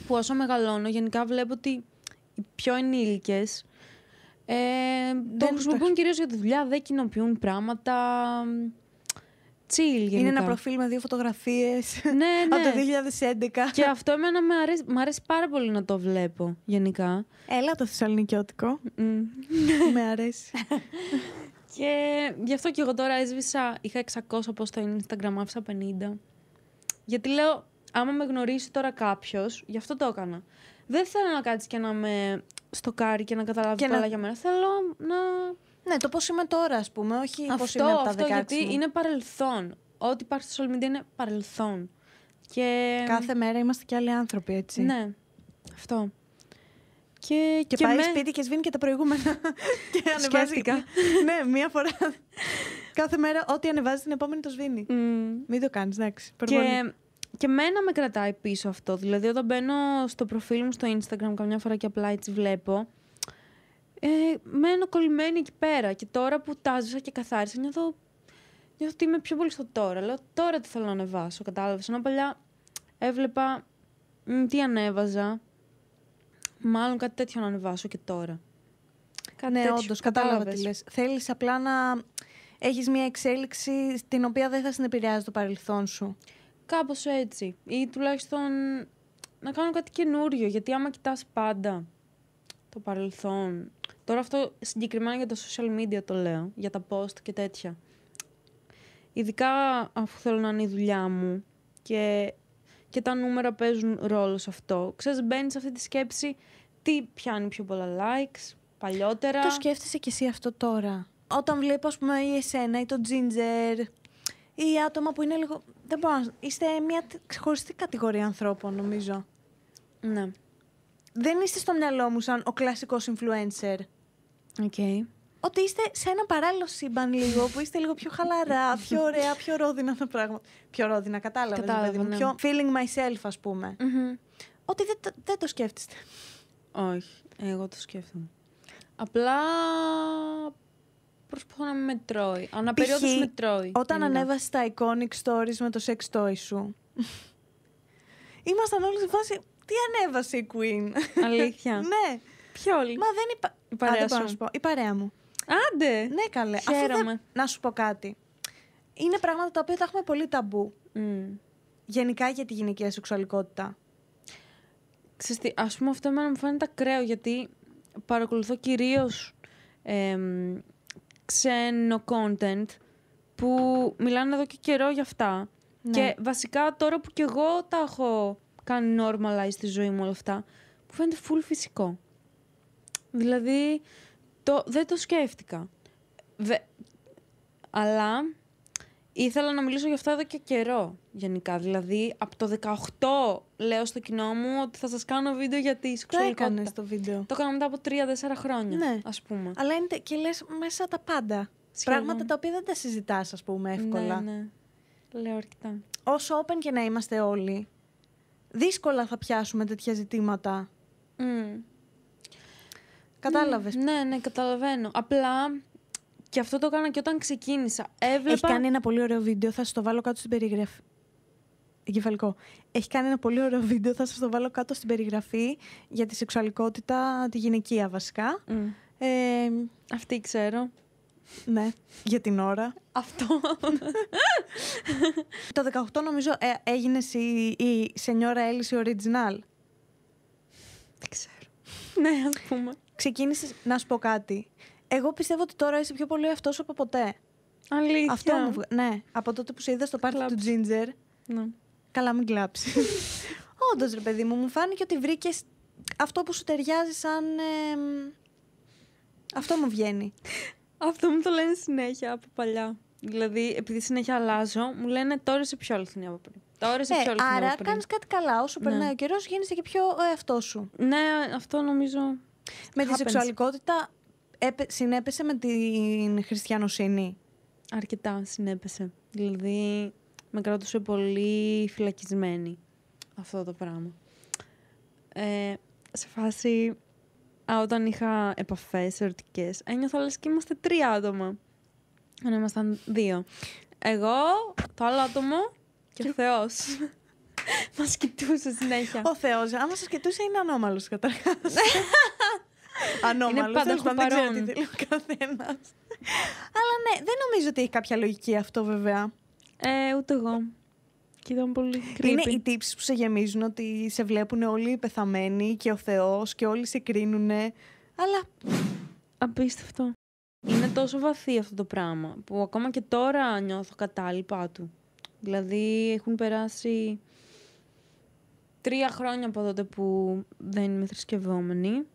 B: που όσο μεγαλώνω γενικά βλέπω ότι οι πιο ενήλικες ε, το χρησιμοποιούν κυρίως για τη δουλειά, δεν κοινοποιούν πράγματα, Chill, είναι ένα προφίλ
A: με δύο φωτογραφίες
B: ναι, ναι. από το 2011. Και αυτό εμένα με αρέσει, αρέσει πάρα πολύ να το βλέπω γενικά. Έλα το θεσσαλονικιώτικο. Mm. με αρέσει. Και γι' αυτό και εγώ τώρα έσβησα, είχα 600 πώ στο Instagram, άφησα 50. Γιατί λέω, άμα με γνωρίσει τώρα κάποιος, γι' αυτό το έκανα. Δεν θέλω να κάτσεις και να με στοκάρει και να καταλάβεις και να... για μένα.
A: Θέλω να. Ναι, το πώς είμαι τώρα, ας πούμε, όχι πώς είμαι από τα αυτό, Γιατί είναι
B: παρελθόν. Ό,τι υπάρχει στο social media είναι παρελθόν. Και... Κάθε
A: μέρα είμαστε και άλλοι άνθρωποι, έτσι. Ναι. Αυτό. Και, και, και πάει με... σπίτι και σβήνει και τα προηγούμενα. και ανεβάζει. ναι, μία φορά. Κάθε μέρα, ό,τι ανεβάζει την επόμενη το σβήνει. Μην το κάνεις, εντάξει. Και, και μένα με κρατάει
B: πίσω αυτό. Δηλαδή, όταν μπαίνω στο προφίλ μου στο Instagram, καμιά φορά και απλά έτσι βλέπω. Ε, μένω κολλημένη εκεί πέρα. Και τώρα που τάζωσα και καθάρισα, νιώθω, νιώθω ότι είμαι πιο πολύ στο τώρα. Λέω τώρα τι θέλω να ανεβάσω, κατάλαβες. Ενώ παλιά έβλεπα τι ανέβαζα μάλλον κάτι τέτοιο να ανεβάσω και τώρα.
A: ναι, όντω, κατάλαβα τι λε. Θέλεις απλά να έχεις μια εξέλιξη στην οποία δεν θα συνεπηρεάζει το παρελθόν σου. Κάπως έτσι. Ή τουλάχιστον
B: να κάνω κάτι καινούριο. Γιατί άμα κοιτάς πάντα το παρελθόν. Τώρα αυτό συγκεκριμένα για τα social media το λέω, για τα post και τέτοια. Ειδικά αφού θέλω να είναι η δουλειά μου και και τα νούμερα παίζουν ρόλο σε αυτό. Ξέρεις, μπαίνεις σε αυτή τη σκέψη τι πιάνει πιο πολλά likes,
A: παλιότερα. Το σκέφτεσαι κι εσύ αυτό τώρα. Όταν βλέπω, ας πούμε, ή εσένα ή το Ginger ή άτομα που είναι λίγο... Δεν μπορώ να... Είστε μια ξεχωριστή κατηγορία ανθρώπων, νομίζω. Ναι. Δεν είστε στο μυαλό μου σαν ο κλασικός influencer. Οκ. Okay ότι είστε σε ένα παράλληλο σύμπαν λίγο, που είστε λίγο πιο χαλαρά, πιο ωραία, πιο ρόδινα τα πράγματα. Πιο ρόδινα, κατάλαβε. Κατάλαβα, ναι. Πιο feeling myself, ας πουμε Ότι δεν, δεν το σκέφτεστε.
B: Όχι, εγώ το σκέφτομαι. Απλά προσπαθώ να με τρώει Αναπερίοδο με τρώει. Όταν ανέβασε
A: τα iconic stories με το sex toy σου, ήμασταν όλοι σε φάση, τι ανέβασε η Queen. Αλήθεια. ναι. Ποιο όλοι. Μα δεν Η παρέα, Η παρέα μου. Άντε! Ναι, καλέ. Χαίρομαι. Να σου πω κάτι. Είναι πράγματα τα οποία τα έχουμε πολύ ταμπού. Γενικά για τη γυναικεία σεξουαλικότητα. Ξέρεις τι, ας πούμε αυτό εμένα μου φαίνεται ακραίο γιατί παρακολουθώ
B: κυρίως ε, ξένο content που μιλάνε εδώ και καιρό για αυτά. Ναι. Και βασικά τώρα που κι εγώ τα έχω κάνει normalize στη ζωή μου όλα αυτά, μου φαίνεται full φυσικό. Δηλαδή, δεν το σκέφτηκα. αλλά ήθελα να μιλήσω για αυτά εδώ και καιρό γενικά. Δηλαδή, από το 18 λέω στο κοινό μου ότι θα σας κάνω βίντεο για τη σεξουαλικότητα. Το το βίντεο. Το έκανα μετά από 3-4 χρόνια, ναι.
A: ας πούμε. Αλλά είναι και λες μέσα τα πάντα. Πράγματα τα οποία δεν τα συζητάς, ας πούμε, εύκολα. Ναι, ναι. Λέω αρκετά. Όσο open και να είμαστε όλοι, δύσκολα θα πιάσουμε τέτοια ζητήματα.
B: Mm. Κατάλαβες. Ναι, ναι, καταλαβαίνω. Απλά και αυτό το έκανα και όταν ξεκίνησα. Έβλεπα... Έχει κάνει
A: ένα πολύ ωραίο βίντεο, θα σα το βάλω κάτω στην περιγραφή. Εγκεφαλικό. Έχει κάνει ένα πολύ ωραίο βίντεο, θα σας το βάλω κάτω στην περιγραφή για τη σεξουαλικότητα, τη γυναικεία βασικά. Ε, Αυτή ξέρω. Ναι, για την ώρα. Αυτό. το 18 νομίζω ε, έγινε η, η Σενιόρα Έλληση Original. Δεν ξέρω. ναι, ας πούμε ξεκίνησες να σου πω κάτι. Εγώ πιστεύω ότι τώρα είσαι πιο πολύ αυτός από ποτέ. Αλήθεια. Αυτό μου βγα... Ναι, από τότε που σε είδα στο πάρτι του Τζίντζερ. Ναι. Καλά, μην κλάψεις. Όντως, ρε παιδί μου, μου φάνηκε ότι βρήκες αυτό που σου ταιριάζει σαν. αυτό μου βγαίνει. αυτό μου το λένε συνέχεια από παλιά. Δηλαδή,
B: επειδή συνέχεια αλλάζω, μου λένε τώρα είσαι πιο αληθινή από πριν. Τώρα είσαι ε, πιο αληθινή. Άρα, κάνεις κάτι καλά.
A: Όσο ναι. περνάει ναι. ο καιρός, γίνεσαι και πιο εαυτό σου. Ναι, αυτό νομίζω
B: με τη σεξουαλικότητα
A: συνέπεσε με την χριστιανοσύνη. Αρκετά συνέπεσε. Δηλαδή, με κράτουσε πολύ φυλακισμένη αυτό
B: το πράγμα. Ε, σε φάση, όταν είχα επαφές ερωτικές, ένιωθα λες και είμαστε τρία άτομα. Αν ήμασταν δύο.
A: Εγώ, το άλλο άτομο και ο Θεός. μας κοιτούσε συνέχεια. Ο Θεός, άμα σας κοιτούσε, είναι ανώμαλος καταρχάς. Ανώμαλο. Ναι. Είναι πάντα δεν ξέρω Αλλά ναι, δεν νομίζω ότι έχει κάποια λογική αυτό βέβαια. Ε, ούτε εγώ. Και πολύ creepy. Είναι οι τύψεις που σε γεμίζουν ότι σε βλέπουν όλοι οι πεθαμένοι και ο Θεός και όλοι σε κρίνουν. Αλλά. Απίστευτο. Είναι τόσο βαθύ αυτό το πράγμα που ακόμα και τώρα
B: νιώθω κατάλοιπα του. Δηλαδή έχουν περάσει τρία χρόνια από τότε που δεν είμαι θρησκευόμενη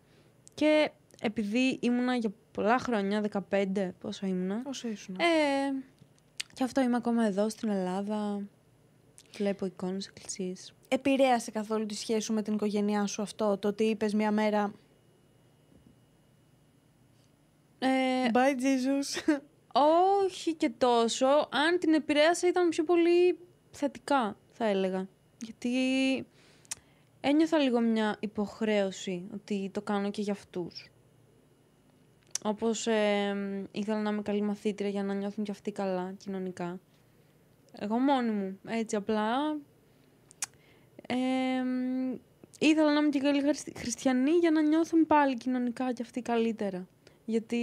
B: και επειδή ήμουνα για πολλά χρόνια, 15 πόσο ήμουνα. Πόσο ήσουν. Ε,
A: και αυτό είμαι ακόμα εδώ στην Ελλάδα. Βλέπω εικόνες εκκλησίες. Επηρέασε καθόλου τη σχέση σου με την οικογένειά σου αυτό, το ότι είπες μια μέρα...
B: Ε, Bye Jesus. όχι και τόσο. Αν την επηρέασε ήταν πιο πολύ θετικά, θα έλεγα. Γιατί ένιωθα λίγο μια υποχρέωση ότι το κάνω και για αυτούς. Όπως ήθελα να είμαι καλή μαθήτρια για να νιώθουν και αυτοί καλά κοινωνικά. Εγώ μόνη μου, έτσι απλά. ήθελα να είμαι και καλή χριστιανή για να νιώθουν πάλι κοινωνικά και αυτοί καλύτερα. Γιατί...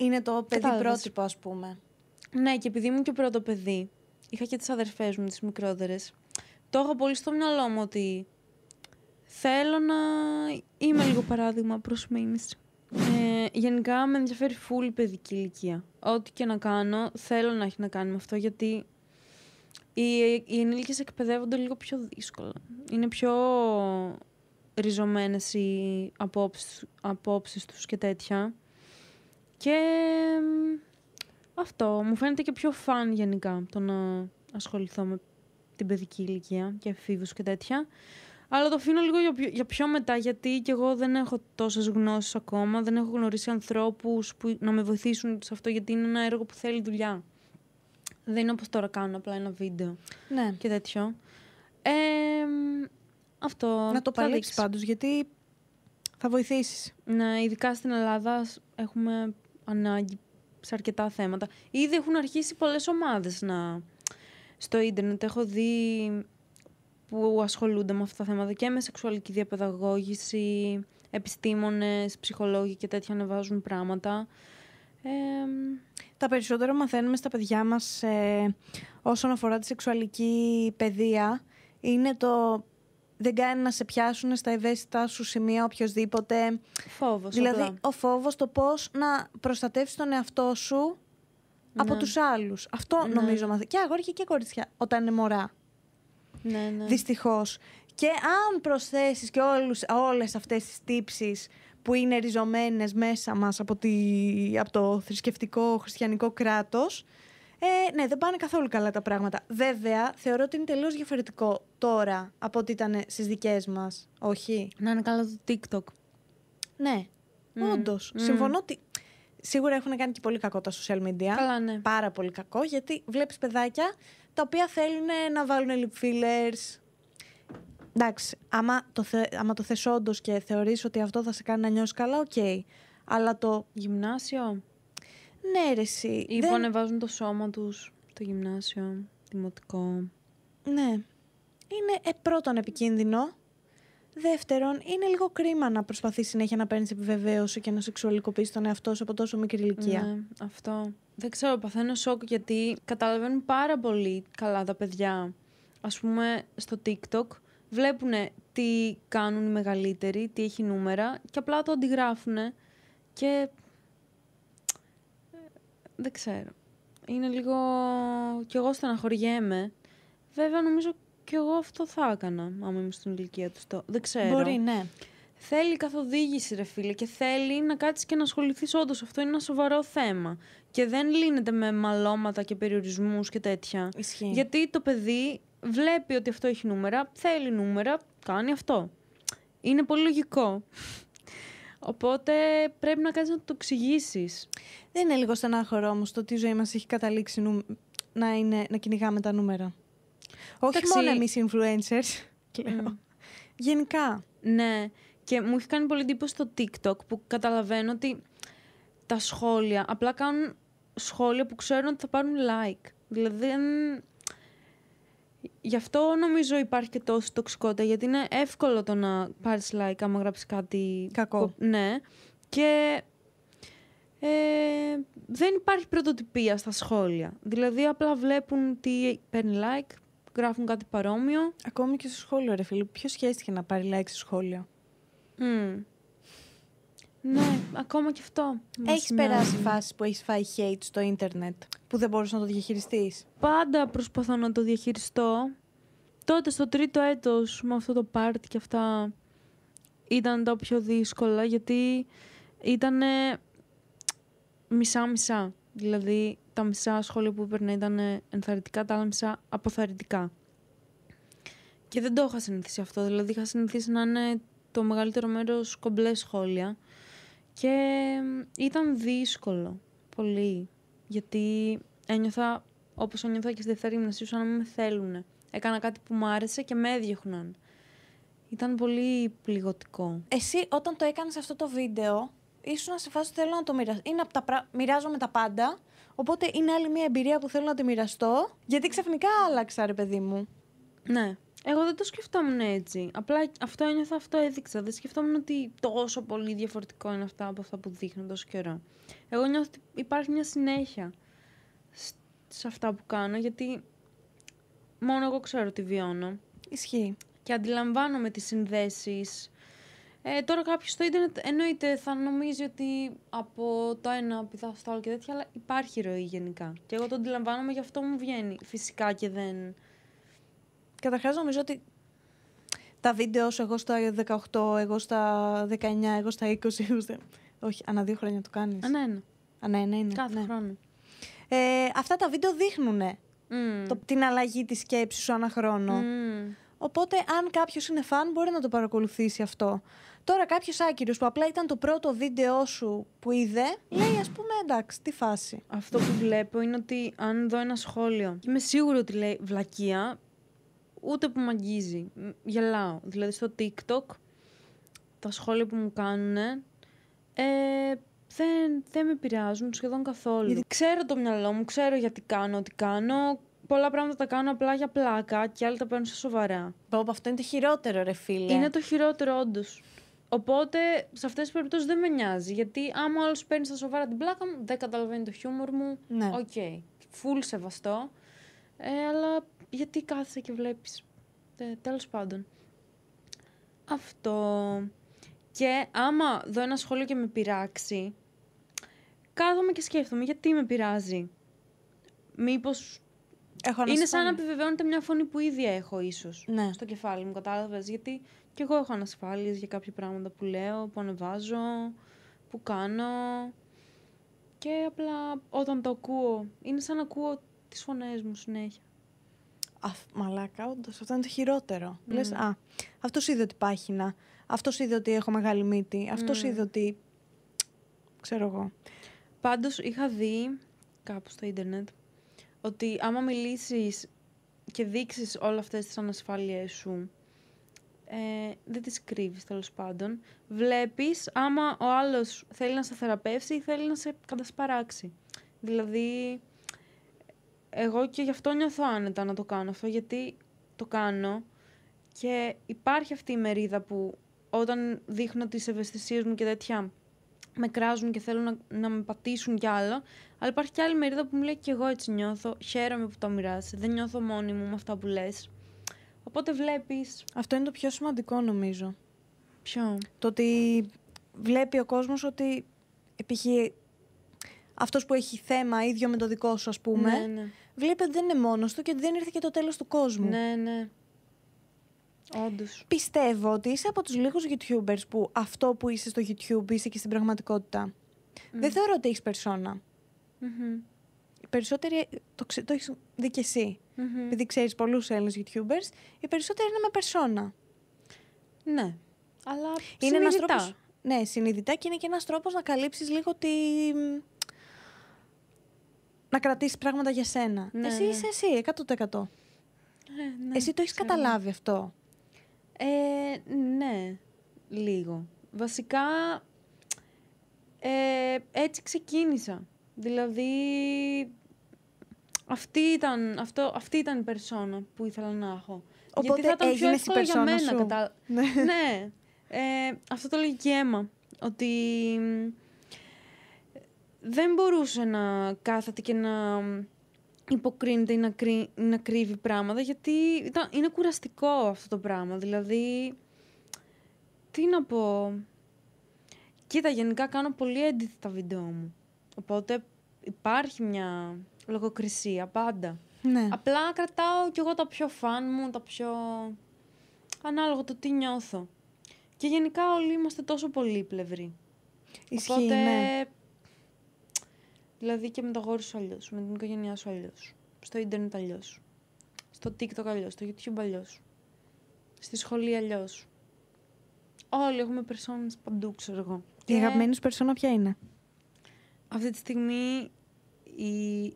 B: Είναι το παιδί Κατάλαβες. πρότυπο, ας πούμε. Ναι, και επειδή ήμουν και πρώτο παιδί, είχα και τις αδερφές μου, τις μικρότερες, το έχω πολύ στο μυαλό μου ότι θέλω να είμαι λίγο παράδειγμα προς ε, γενικά με ενδιαφέρει full η παιδική ηλικία. Ό,τι και να κάνω, θέλω να έχει να κάνει με αυτό, γιατί οι, οι ενήλικες εκπαιδεύονται λίγο πιο δύσκολα. Είναι πιο ριζωμένες οι απόψεις απόψεις τους και τέτοια. Και αυτό. Μου φαίνεται και πιο φαν γενικά το να ασχοληθώ με την παιδική ηλικία και εφήβους και τέτοια. Αλλά το αφήνω λίγο για πιο, μετά, γιατί και εγώ δεν έχω τόσες γνώσεις ακόμα. Δεν έχω γνωρίσει ανθρώπους που να με βοηθήσουν σε αυτό, γιατί είναι ένα έργο που θέλει δουλειά. Δεν είναι όπως τώρα κάνω απλά ένα βίντεο ναι. και τέτοιο. Ε, αυτό. Να το παλέψει πάντως, γιατί θα βοηθήσεις. Ναι, ειδικά στην Ελλάδα έχουμε ανάγκη σε αρκετά θέματα. Ήδη έχουν αρχίσει πολλές ομάδες να. Στο ίντερνετ έχω δει που ασχολούνται με αυτά τα θέματα και με σεξουαλική διαπαιδαγώγηση, επιστήμονες, ψυχολόγοι
A: και τέτοια ανεβάζουν πράγματα. τα περισσότερα μαθαίνουμε στα παιδιά μας ε, όσον αφορά τη σεξουαλική παιδεία είναι το δεν κάνει να σε πιάσουν στα ευαίσθητα σου σημεία οποιοδήποτε. Φόβος. Δηλαδή ο φόβος το πώς να προστατεύσεις τον εαυτό σου από ναι. τους άλλους. Αυτό ναι. νομίζω μαθαίνει. Και αγόρια και κορίτσια όταν είναι μωρά. Ναι, ναι. Δυστυχώς. Και αν προσθέσεις και όλε όλες αυτές τις που είναι ριζωμένες μέσα μας από, από το θρησκευτικό χριστιανικό κράτος, ε, ναι, δεν πάνε καθόλου καλά τα πράγματα. Βέβαια, θεωρώ ότι είναι τελείως διαφορετικό τώρα από ό,τι ήταν στις δικές μας. Όχι. Να είναι καλά το TikTok. Ναι. Mm. Όντω. Συμφωνώ ότι Σίγουρα έχουν κάνει και πολύ κακό τα social media. Ναι. Πάρα πολύ κακό, γιατί βλέπεις παιδάκια τα οποία θέλουν να βάλουν lip fillers. Εντάξει, άμα το, θε, άμα το θες όντως και θεωρείς ότι αυτό θα σε κάνει να νιώσεις καλά, οκ. Αλλά το... Γυμνάσιο. Ναι, ρε εσύ. Ή δεν... ανεβάζουν το σώμα τους το γυμνάσιο, δημοτικό. Ναι. Είναι ε, πρώτον επικίνδυνο Δεύτερον, είναι λίγο κρίμα να προσπαθείς συνέχεια να παίρνεις επιβεβαίωση και να σεξουαλικοποιείς τον εαυτό σου από τόσο μικρή ηλικία. Ναι, αυτό.
B: Δεν ξέρω, παθαίνω σοκ γιατί καταλαβαίνουν πάρα πολύ καλά τα παιδιά. Ας πούμε, στο TikTok βλέπουν τι κάνουν οι μεγαλύτεροι, τι έχει νούμερα και απλά το αντιγράφουν και. Δεν ξέρω. Είναι λίγο. κι εγώ στεναχωριέμαι. Βέβαια, νομίζω και εγώ αυτό θα έκανα, άμα ήμουν στην ηλικία του. Δεν ξέρω. Μπορεί, ναι. Θέλει καθοδήγηση, ρε φίλε, και θέλει να κάτσεις και να ασχοληθείς. Όντως, αυτό είναι ένα σοβαρό θέμα. Και δεν λύνεται με μαλώματα και περιορισμούς και τέτοια. Ισχύει. Γιατί το παιδί βλέπει ότι αυτό έχει νούμερα, θέλει νούμερα, κάνει αυτό. Είναι πολύ λογικό. Οπότε
A: πρέπει να κάνεις να το εξηγήσεις. Δεν είναι λίγο στενάχρονο όμως το ότι η ζωή μας έχει καταλήξει να, είναι... να κυνηγάμε τα νούμερα. Όχι Εντάξει... μόνο εμείς influencers. Mm. Γενικά. Ναι. Και μου έχει κάνει πολύ εντύπωση το TikTok που καταλαβαίνω
B: ότι τα σχόλια απλά κάνουν σχόλια που ξέρουν ότι θα πάρουν like. Δηλαδή Γι' αυτό νομίζω υπάρχει και τόση τοξικότητα, γιατί είναι εύκολο το να πάρεις like άμα γράψεις κάτι. Κακό. Ναι. Και ε, δεν υπάρχει πρωτοτυπία στα σχόλια. Δηλαδή απλά βλέπουν τι παίρνει like, γράφουν κάτι παρόμοιο. Ακόμη και στο σχόλιο, ρε φίλε.
A: Ποιος σχέστηκε να πάρει like στο σχόλιο. ναι, ακόμα και αυτό. Έχει περάσει φάσει που έχεις φάει hate στο ίντερνετ που δεν μπορούσες να το διαχειριστείς. Πάντα προσπαθώ να το διαχειριστώ. Τότε στο τρίτο έτος με
B: αυτό το πάρτι και αυτά ήταν τα πιο δύσκολα γιατί ήταν μισά-μισά. Δηλαδή τα μισά σχόλια που έπαιρνα ήταν ε, ενθαρρυντικά, τα άλλα μισά αποθαρρυντικά. Και δεν το είχα συνηθίσει αυτό. Δηλαδή, είχα συνηθίσει να είναι το μεγαλύτερο μέρος κομπλέ σχόλια. Και ήταν δύσκολο. Πολύ. Γιατί ένιωθα όπως ένιωθα και στη δεύτερη γυμνασία, σαν να μην με θέλουν. Έκανα κάτι που μου άρεσε και με έδιωχναν. Ήταν πολύ πληγωτικό.
A: Εσύ όταν το έκανες αυτό το βίντεο, ήσουν σε φάση θέλω να το μοιράσω. Είναι από τα πρα... μοιράζομαι τα πάντα Οπότε είναι άλλη μια εμπειρία που θέλω να τη μοιραστώ, γιατί ξαφνικά άλλαξα, ρε παιδί μου. Ναι. Εγώ δεν το σκεφτόμουν
B: έτσι. Απλά αυτό ένιωθα, αυτό έδειξα. Δεν σκεφτόμουν ότι τόσο πολύ διαφορετικό είναι αυτά από αυτά που δείχνω τόσο καιρό. Εγώ νιώθω ότι υπάρχει μια συνέχεια σε αυτά που κάνω, γιατί μόνο εγώ ξέρω τι βιώνω. Ισχύει. Και αντιλαμβάνομαι τις συνδέσεις ε, τώρα κάποιος στο ίντερνετ εννοείται θα νομίζει ότι από το ένα πηδά στο άλλο και τέτοια, αλλά υπάρχει ροή γενικά. Και εγώ το αντιλαμβάνομαι, γι'
A: αυτό μου βγαίνει φυσικά και δεν. Καταρχάς νομίζω ότι τα βίντεο σου, εγώ στα 18, εγώ στα 19, εγώ στα 20, Όχι, ανά δύο χρόνια το κάνεις. Ανά ένα. Ανά ένα είναι. Κάθε ναι. χρόνο. Ε, αυτά τα βίντεο δείχνουν την αλλαγή της σκέψης σου ανά χρόνο. Οπότε, αν κάποιος είναι φαν, μπορεί να το παρακολουθήσει αυτό. Τώρα, κάποιος άκυρος που απλά ήταν το πρώτο βίντεο σου που είδε, λέει ας πούμε εντάξει, τι φάση. Αυτό που βλέπω είναι ότι αν δω ένα
B: σχόλιο και είμαι σίγουρο ότι λέει βλακεία, ούτε που μ' αγγίζει. Γελάω. Δηλαδή στο TikTok, τα σχόλια που μου κάνουν ε, δεν, δεν με πειράζουν σχεδόν καθόλου. Γιατί... Ξέρω το μυαλό μου, ξέρω γιατί κάνω τι κάνω, πολλά πράγματα τα κάνω απλά για πλάκα και άλλα τα παίρνουν σε σοβαρά. Πώ αυτό είναι το χειρότερο, ρε φίλε. Είναι το χειρότερο, όντως. Οπότε σε αυτές τις περιπτώσεις δεν με νοιάζει. Γιατί άμα άλλος παίρνει στα σοβαρά την πλάκα μου, δεν καταλαβαίνει το χιούμορ μου. Ναι. Οκ. Okay. Φουλ σεβαστό. Ε, αλλά γιατί κάθεσαι και βλέπεις. Ε, Τέλος πάντων. Αυτό. Και άμα δω ένα σχόλιο και με πειράξει, κάθομαι και σκέφτομαι γιατί με πειράζει. Μήπως είναι σαν να επιβεβαιώνεται μια φωνή που ήδη έχω, ίσως. Ναι. Στο κεφάλι μου, κατάλαβες. Γιατί και εγώ έχω ανασφάλειες για κάποια πράγματα που λέω, που ανεβάζω, που κάνω. Και απλά όταν το ακούω, είναι σαν να ακούω τις
A: φωνές μου συνέχεια. Αφ, μαλάκα, όντως. Αυτό είναι το χειρότερο. Mm. α, αυτός είδε ότι πάχυνα. Αυτός είδε ότι έχω μεγάλη μύτη. Αυτός mm. είδε ότι. ξέρω εγώ. Πάντως είχα δει κάπου στο ίντερνετ
B: ότι άμα μιλήσεις και δείξεις όλα αυτές τις ανασφάλειές σου, ε, δεν τις κρύβεις τέλος πάντων, βλέπεις άμα ο άλλος θέλει να σε θεραπεύσει ή θέλει να σε κατασπαράξει. Δηλαδή, εγώ και γι' αυτό νιώθω άνετα να το κάνω αυτό, γιατί το κάνω και υπάρχει αυτή η μερίδα που όταν δείχνω τις ευαισθησίες μου και τέτοια με κράζουν και θέλουν να, να με πατήσουν κι άλλο, αλλά υπάρχει και άλλη μερίδα που μου λέει και εγώ έτσι νιώθω. Χαίρομαι που το μοιράζει. Δεν νιώθω μόνη μου με αυτά που λες. Οπότε βλέπεις.
A: Αυτό είναι το πιο σημαντικό νομίζω. Ποιο. Το ότι βλέπει ο κόσμος ότι. Π.χ. αυτός που έχει θέμα ίδιο με το δικό σου, ας πούμε. Ναι, ναι. Βλέπει ότι δεν είναι μόνος του και ότι δεν ήρθε και το τέλος του κόσμου. Ναι, ναι. Όντως. Πιστεύω ότι είσαι από τους λίγους YouTubers που αυτό που είσαι στο YouTube είσαι και στην πραγματικότητα. Δεν θεωρώ ότι έχεις περσόνα. Mm-hmm. Οι περισσότεροι το, ξε... το έχεις δει και εσυ mm-hmm. Επειδή ξέρεις πολλούς Έλληνες YouTubers, οι περισσότεροι είναι με περσόνα. Ναι.
B: Αλλά είναι ένας
A: Ναι, συνειδητά και είναι και ένας τρόπος να καλύψεις λίγο τη. να κρατήσεις πράγματα για σένα. Ναι, εσύ ναι. είσαι εσύ, 100%. Ε, ναι, εσύ το έχεις καταλάβει αυτό.
B: Ε, ναι, λίγο. Βασικά, ε, έτσι ξεκίνησα. Δηλαδή, αυτή ήταν, αυτό, αυτή ήταν η περσόνα που ήθελα να έχω. Οπότε Γιατί θα ήταν πιο εύκολο για μένα. Σου. Κατά... Ναι. ναι. Ε, αυτό το λέγει και η αίμα. Ότι δεν μπορούσε να κάθεται και να υποκρίνεται ή να, κρύ, να κρύβει πράγματα, γιατί ήταν, είναι κουραστικό αυτό το πράγμα. Δηλαδή, τι να πω... Κοίτα, γενικά κάνω πολύ έντυπη τα βίντεο μου. Οπότε υπάρχει μια λογοκρισία πάντα. Ναι. Απλά κρατάω κι εγώ τα πιο φαν μου, τα πιο ανάλογα το τι νιώθω. Και γενικά όλοι είμαστε τόσο πολύπλευροι.
A: Ισχύει, Οπότε... Ναι.
B: Δηλαδή και με το γόρι σου αλλιώς, με την οικογένειά σου αλλιώς. Στο ίντερνετ αλλιώς. Στο TikTok αλλιώς, στο YouTube αλλιώς. Στη σχολή αλλιώς. Όλοι έχουμε περσόνε παντού, ξέρω εγώ. Η αγαπημένη
A: σου περσόνα ποια είναι.
B: Αυτή τη στιγμή η...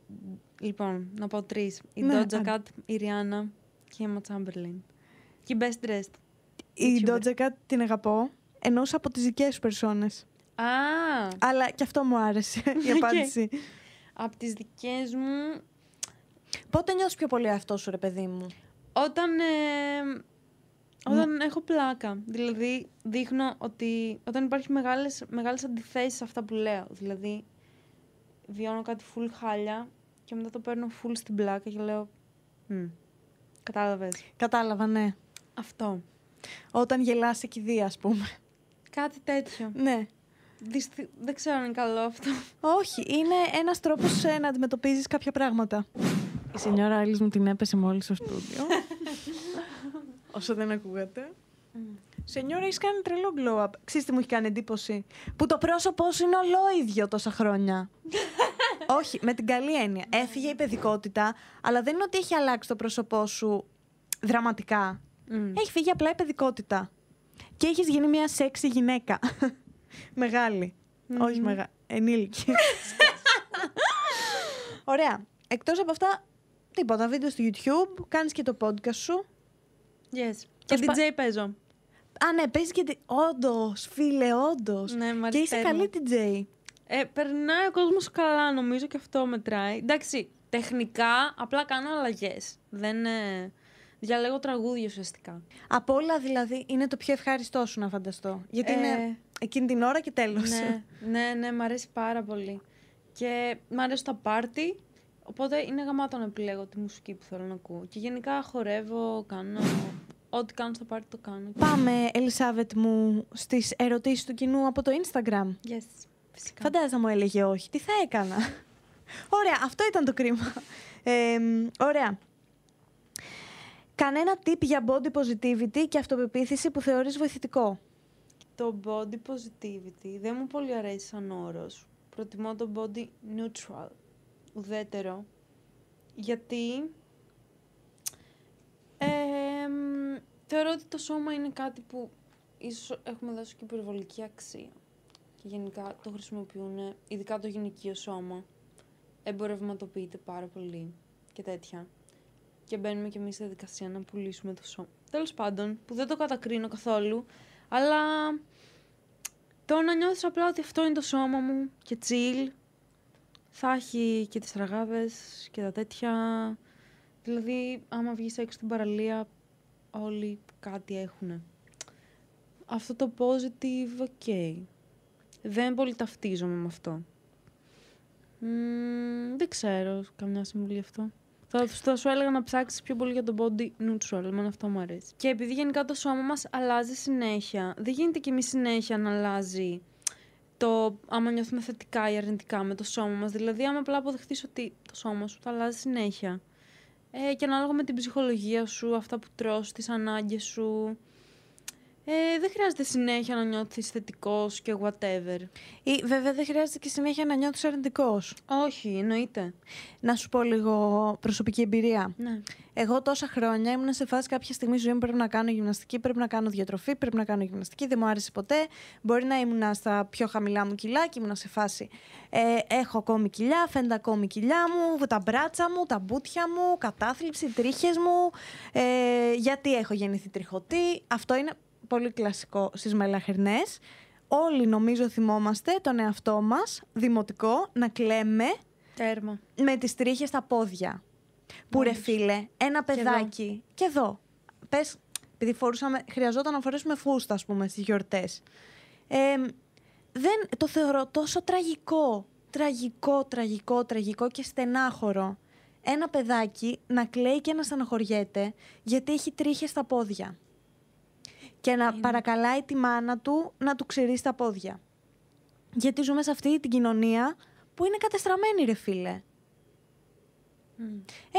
B: Λοιπόν, να πω τρεις. Η ναι, Doja ναι. η Rihanna και η Emma Chamberlain. Και η Best Dressed.
A: Η Doja Cat την αγαπώ. ενώ από τις δικές σου περσόνες. Α! Αλλά και αυτό μου άρεσε η ναι, απάντηση. Από τις δικές μου... Πότε νιώθεις πιο πολύ αυτό σου ρε παιδί μου? Όταν... Ε, όταν
B: έχω πλάκα. Δηλαδή, δείχνω ότι όταν υπάρχει μεγάλες, μεγάλες αντιθέσεις σε αυτά που λέω. Δηλαδή, βιώνω κάτι full χάλια και μετά το παίρνω full στην
A: πλάκα και λέω. Mm. Κατάλαβες. Κατάλαβα, ναι. Αυτό. Όταν γελάσει η κηδεία, ας πούμε. Κάτι τέτοιο. Ναι. Δεν ξέρω αν είναι καλό αυτό. Όχι, είναι ένας τρόπος ε, να αντιμετωπίζεις κάποια πράγματα. Η Σινιόρα Άλλη μου την έπεσε μόλις στο στούντιο. Όσο δεν ακούγατε. Σενιόρα, έχεις κάνει τρελό glow up. Ξέρεις τι μου έχει κάνει εντύπωση. Που το πρόσωπό σου είναι ολόιδιο τόσα χρόνια. Όχι, με την καλή έννοια. Έφυγε η παιδικότητα, αλλά δεν είναι ότι έχει αλλάξει το πρόσωπό σου δραματικά. Έχει φύγει απλά η παιδικότητα. Και έχεις γίνει μια σεξι γυναίκα. μεγάλη. Όχι μεγάλη. Ενήλικη. Ωραία. Εκτός από αυτά, τίποτα. Βίντεο στο YouTube, κάνεις και το podcast σου. Yes. Και DJ παίζω. Α, ναι, παίζει και. Όντως, φίλε, όντως. Ναι, και είσαι καλή DJ.
B: Ε, περνάει ο κόσμος καλά, νομίζω και αυτό μετράει. Εντάξει, τεχνικά απλά κάνω αλλαγές. Δεν. Ε, διαλέγω τραγούδια ουσιαστικά.
A: Από όλα δηλαδή είναι το πιο ευχάριστό σου να φανταστώ. Γιατί ε, είναι εκείνη την ώρα και τέλος. Ναι, ναι,
B: ναι, μ' αρέσει πάρα πολύ. Και μ' αρέσει τα πάρτι, οπότε είναι γαμάτο να επιλέγω τη μουσική που θέλω να ακούω. Και γενικά χορεύω, κάνω Ό,τι κάνω στο πάρτι το κάνω.
A: Πάμε, Ελισάβετ μου, στις ερωτήσεις του κοινού από το Instagram. Yes, φυσικά. Φαντάζεσαι μου έλεγε όχι. Τι θα έκανα. ωραία, αυτό ήταν το κρίμα. Ε, ωραία. Κανένα tip για body positivity και αυτοπεποίθηση που θεωρείς βοηθητικό.
B: Το body positivity δεν μου πολύ αρέσει σαν όρος. Προτιμώ το body neutral, ουδέτερο. Γιατί Θεωρώ ότι το σώμα είναι κάτι που ίσως έχουμε δώσει και υπερβολική αξία. Και γενικά το χρησιμοποιούν, ειδικά το γυναικείο σώμα, εμπορευματοποιείται πάρα πολύ και τέτοια. Και μπαίνουμε κι εμείς στη διαδικασία να πουλήσουμε το σώμα. Τέλος πάντων, που δεν το κατακρίνω καθόλου, αλλά το να νιώθεις απλά ότι αυτό είναι το σώμα μου και chill, θα έχει και τις ραγάδες και τα τέτοια. Δηλαδή, άμα βγεις έξω στην παραλία, όλοι κάτι έχουν. Αυτό το positive, οκ. Okay. Δεν πολύ ταυτίζομαι με αυτό. δεν ξέρω καμιά συμβουλή αυτό. Θα, θα σου έλεγα να ψάξεις πιο πολύ για το body neutral. Μόνο αυτό μου αρέσει. Και επειδή γενικά το σώμα μας αλλάζει συνέχεια, δεν γίνεται και μη συνέχεια να αλλάζει το άμα νιώθουμε θετικά ή αρνητικά με το σώμα μας. Δηλαδή, άμα απλά αποδεχτείς ότι το σώμα σου θα αλλάζει συνέχεια ε, και ανάλογα με την ψυχολογία σου, αυτά που τρως, τις ανάγκες σου. Ε, δεν χρειάζεται συνέχεια να νιώθεις θετικός και whatever. Ή, βέβαια δεν
A: χρειάζεται και συνέχεια να νιώθεις αρνητικός. Όχι, εννοείται. Να σου πω λίγο προσωπική εμπειρία. Ναι. Εγώ τόσα χρόνια ήμουν σε φάση κάποια στιγμή ζωή μου πρέπει να κάνω γυμναστική, πρέπει να κάνω διατροφή, πρέπει να κάνω γυμναστική, δεν μου άρεσε ποτέ. Μπορεί να ήμουν στα πιο χαμηλά μου κιλά και ήμουν σε φάση ε, έχω ακόμη κοιλιά, φαίνεται ακόμη κοιλιά μου, τα μπράτσα μου, τα μπούτια μου, κατάθλιψη, τρίχες μου, ε, γιατί έχω γεννηθεί τριχωτή. Αυτό είναι πολύ κλασικό στις μελαχρινές. Όλοι νομίζω θυμόμαστε τον εαυτό μας, δημοτικό, να κλαίμε με τις τρίχες στα πόδια.
B: Που ρε φίλε, ένα παιδάκι.
A: Και εδώ. Πες, επειδή φορούσαμε, χρειαζόταν να φορέσουμε φούστα, ας πούμε, στις γιορτές. δεν, το θεωρώ τόσο τραγικό. Τραγικό, τραγικό, τραγικό και στενάχωρο. Ένα παιδάκι να κλαίει και να στενοχωριέται γιατί έχει τρίχες στα πόδια και να παρακαλάει τη μάνα του να του ξηρεί τα πόδια. Γιατί ζούμε σε αυτή την κοινωνία που είναι κατεστραμμένη ρε φίλε.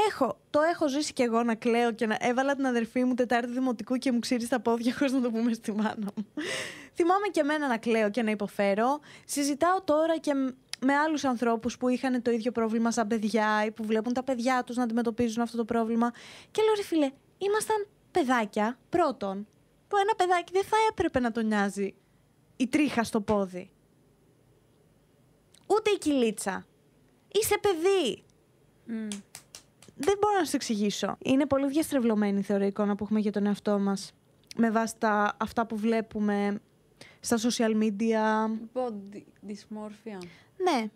A: Έχω, το έχω ζήσει κι εγώ να κλαίω και να έβαλα την αδερφή μου Τετάρτη Δημοτικού και μου ξύρισε τα πόδια χωρίς να το πούμε στη μάνα μου. Θυμάμαι και εμένα να κλαίω και να υποφέρω. Συζητάω τώρα και με άλλους ανθρώπους που είχαν το ίδιο πρόβλημα σαν παιδιά ή που βλέπουν τα παιδιά τους να αντιμετωπίζουν αυτό το πρόβλημα. Και λέω ρε φίλε, ήμασταν παιδάκια πρώτον που ένα παιδάκι δεν θα έπρεπε να τον νοιάζει η τρίχα στο πόδι. Ούτε η κυλίτσα. Είσαι παιδί. Δεν μπορώ να σου εξηγήσω. Είναι πολύ διαστρεβλωμένη η θεωρία εικόνα που έχουμε για τον εαυτό μας. Με βάση τα, αυτά που βλέπουμε στα social media. Body
B: λοιπόν, dysmorphia. Ναι.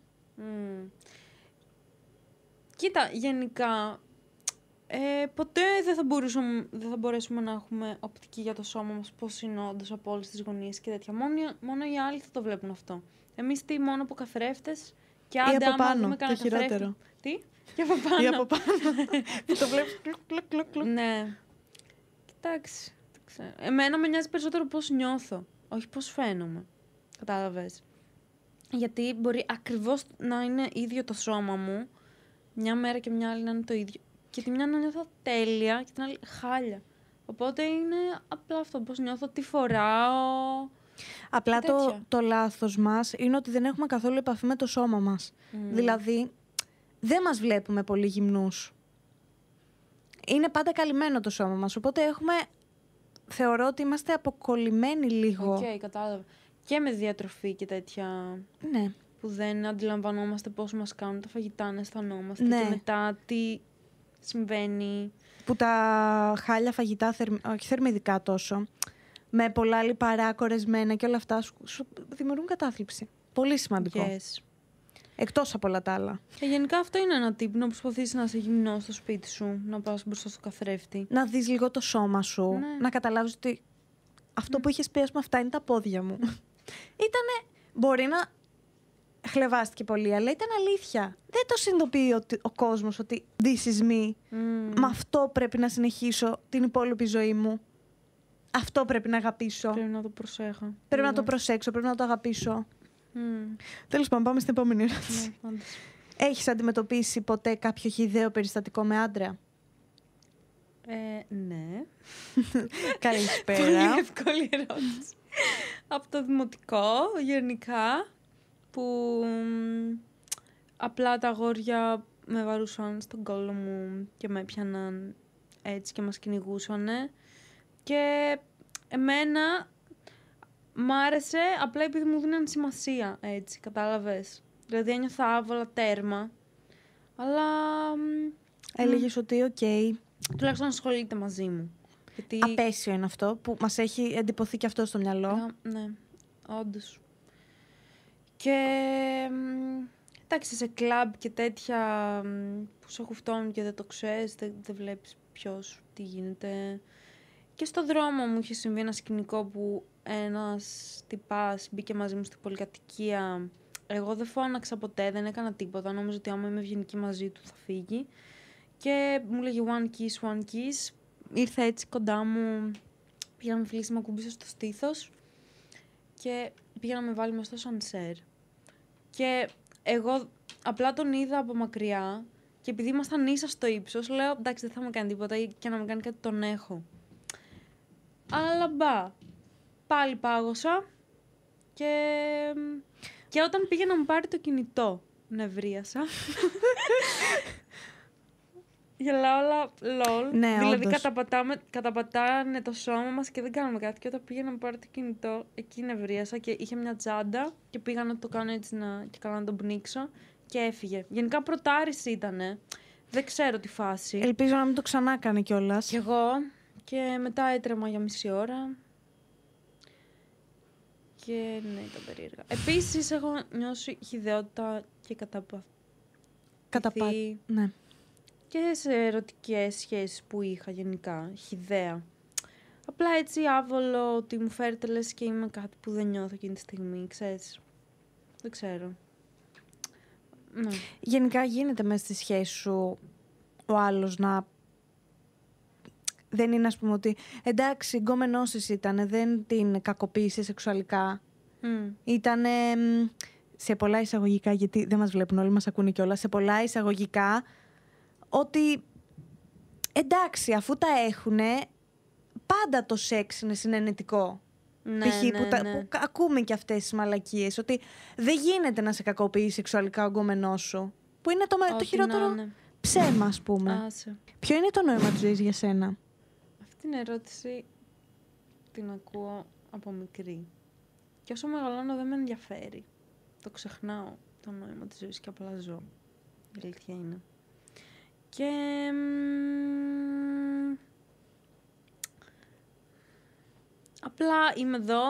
B: Κοίτα, γενικά ε, ποτέ δεν θα, μπορούσαμε, δεν θα μπορέσουμε να έχουμε οπτική για το σώμα μας πώς είναι όντως από όλες τις γωνίες και τέτοια. Μόνο, μόνο οι άλλοι θα το βλέπουν αυτό. Εμείς τι, μόνο από καθρέφτες και άντε από πάνω, δούμε χειρότερο. Τι, και από πάνω. Ή από πάνω. το βλέπεις κλουκ, κλουκ, κλουκ. Ναι. Κοιτάξτε, Εμένα με νοιάζει περισσότερο πώς νιώθω, όχι πώς φαίνομαι. Κατάλαβες. Γιατί μπορεί ακριβώς να είναι ίδιο το σώμα μου, μια μέρα και μια άλλη να είναι το ίδιο και τη μια να νιώθω τέλεια και την άλλη χάλια. Οπότε είναι απλά αυτό, πώς νιώθω, τι φοράω,
A: Απλά το, το λάθος μας είναι ότι δεν έχουμε καθόλου επαφή με το σώμα μας. Mm. Δηλαδή, δεν μας βλέπουμε πολύ γυμνούς. Είναι πάντα καλυμμένο το σώμα μας, οπότε έχουμε... Θεωρώ ότι είμαστε αποκολλημένοι λίγο. Οκ, okay,
B: κατάλαβα. Και με διατροφή και τέτοια... Ναι. Που δεν αντιλαμβανόμαστε πώς μας κάνουν τα φαγητά, να αισθανόμαστε ναι. και μετά τι συμβαίνει.
A: Που τα χάλια φαγητά, θερμ... όχι θερμιδικά τόσο, με πολλά λιπαρά κορεσμένα και όλα αυτά σου δημιουργούν κατάθλιψη. Πολύ σημαντικό. Yes. Εκτός από όλα τα άλλα.
B: Και γενικά αυτό είναι ένα τύπο να προσπαθήσεις να σε γυμνός στο
A: σπίτι σου, να πας μπροστά στο καθρέφτη. Να δεις λίγο το σώμα σου, ναι. να καταλάβεις ότι αυτό που ναι. είχες πει, ας πούμε, αυτά είναι τα πόδια μου. Ήτανε. Μπορεί να χλεβάστηκε πολύ, αλλά ήταν αλήθεια. Δεν το συνειδητοποιεί ο, ο κόσμος ότι this is me. Mm. Με αυτό πρέπει να συνεχίσω την υπόλοιπη ζωή μου. Αυτό πρέπει να αγαπήσω. Πρέπει να το προσέχω. Πρέπει να το προσέξω, πρέπει να το αγαπήσω. Mm. Τέλος πάντων, πάμε στην επόμενη ερώτηση. Ναι, Έχεις αντιμετωπίσει ποτέ κάποιο χιδαίο περιστατικό με άντρα.
B: Ε, ναι.
A: Καλησπέρα. Πολύ
B: εύκολη ερώτηση. Από το δημοτικό, γενικά που απλά τα αγόρια με βαρούσαν στον κόλλο μου και με έπιαναν έτσι και μας κυνηγούσανε. Και εμένα μ' άρεσε απλά επειδή μου δίνανε σημασία, έτσι, κατάλαβες. Δηλαδή ένιωθα άβολα τέρμα, αλλά... Έλεγες
A: ότι οκ. Okay. Τουλάχιστον ασχολείται μαζί μου. Γιατί... Απέσιο είναι αυτό που μας έχει εντυπωθεί και αυτό στο μυαλό. ναι, όντως. Και
B: εντάξει, σε κλαμπ και τέτοια που σε χουφτώνουν και δεν το ξέρεις, δεν, δεν βλέπεις ποιος, τι γίνεται. Και στο δρόμο μου είχε συμβεί ένα σκηνικό που ένας τυπάς μπήκε μαζί μου στην πολυκατοικία. Εγώ δεν φώναξα ποτέ, δεν έκανα τίποτα. Νόμιζα ότι άμα είμαι ευγενική μαζί του θα φύγει. Και μου λέγει one kiss, one kiss. Ήρθε έτσι κοντά μου, πήγα να με φιλήσει, με ακούμπησε στο στήθος και πήγα να με βάλει στο σανσέρ. Και εγώ απλά τον είδα από μακριά και επειδή ήμασταν ίσα στο ύψος, λέω εντάξει δεν θα μου κάνει τίποτα ή και να μου κάνει κάτι τον έχω. Αλλά μπα. Πάλι πάγωσα και, και όταν πήγε να μου πάρει το κινητό, νευρίασα. Γελάω, όλα, λολ, Ναι, δηλαδή καταπατάμε, καταπατάνε το σώμα μας και δεν κάνουμε κάτι. Και όταν πήγα να πάρω το κινητό, εκεί νευρίασα και είχε μια τσάντα και πήγα να το κάνω έτσι να, και καλά να τον πνίξω και έφυγε. Γενικά προτάρηση ήταν. Δεν ξέρω τη φάση. Ελπίζω να μην το ξανά κάνει κιόλας. Κι εγώ. Και μετά έτρεμα για μισή ώρα. Και ναι, ήταν περίεργα. Επίσης έχω νιώσει χιδεότητα και καταπα...
A: καταπάτη. Ναι
B: και σε ερωτικές σχέσεις που είχα γενικά, χιδέα. Απλά έτσι άβολο ότι μου φέρετε λες και είμαι κάτι που δεν νιώθω εκείνη τη στιγμή, ξέρεις. Δεν ξέρω.
A: Ναι. Γενικά γίνεται μέσα στη σχέση σου ο άλλος να δεν είναι, ας πούμε, ότι εντάξει, γκόμενόσης ήταν, δεν την κακοποίησε σεξουαλικά. Mm. Ήταν σε πολλά εισαγωγικά, γιατί δεν μας βλέπουν όλοι, μας ακούνε κιόλας. Σε πολλά εισαγωγικά ότι εντάξει, αφού τα έχουν, πάντα το σεξ είναι συνενετικό. Ναι, π.χ. Ναι, που, ναι. ακούμε και αυτές τις μαλακίες, ότι δεν γίνεται να σε κακοποιεί σεξουαλικά ο σου, που είναι το, το χειρότερο ναι, ψέμα, ας πούμε. Ποιο είναι το νόημα της ζωής για σένα?
B: Αυτή την ερώτηση την ακούω από μικρή. Και όσο μεγαλώνω δεν με ενδιαφέρει. Το ξεχνάω το νόημα της ζωής και απλά ζω. Η αλήθεια είναι. Και... Απλά είμαι εδώ,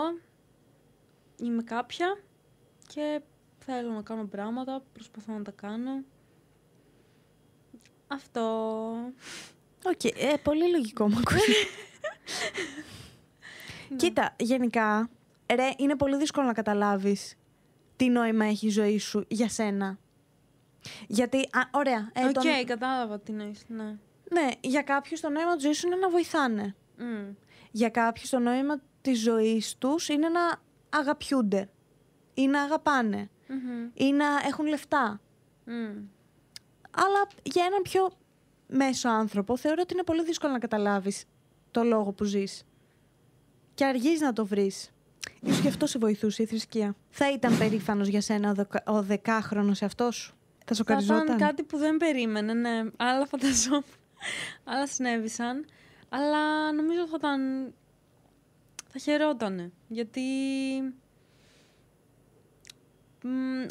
B: είμαι κάποια και θέλω να κάνω πράγματα, προσπαθώ να τα κάνω. Αυτό.
A: Οκ, okay, ε, πολύ λογικό μου ακούει. Ναι. Κοίτα, γενικά, ρε, είναι πολύ δύσκολο να καταλάβεις τι νόημα έχει η ζωή σου για σένα. Γιατί, α, ωραία. Ε, Οκ,
B: κατάλαβα τι είσαι ναι.
A: Ναι, για κάποιους το νόημα της ζωής είναι να βοηθάνε. Για κάποιους το νόημα της ζωής τους είναι να αγαπιούνται ή να αγαπάνε
B: mm-hmm. ή να έχουν λεφτά. Mm. άνθρωπο θεωρώ ότι είναι
A: πολύ δύσκολο να εχουν λεφτα αλλα για εναν πιο μεσο ανθρωπο θεωρω οτι ειναι πολυ δυσκολο να καταλαβεις το λόγο που ζεις. Και αργείς να το βρεις. Ίσως και αυτό σε βοηθούσε η θρησκεία. Θα ήταν περήφανος για σένα ο δεκάχρονος εαυτός σου. Θα σοκαριζόταν. Θα ήταν
B: κάτι που δεν περίμενε, ναι. Άλλα φανταζόμουν. Άλλα συνέβησαν. Αλλά νομίζω θα ήταν... Θα χαιρότανε. Γιατί...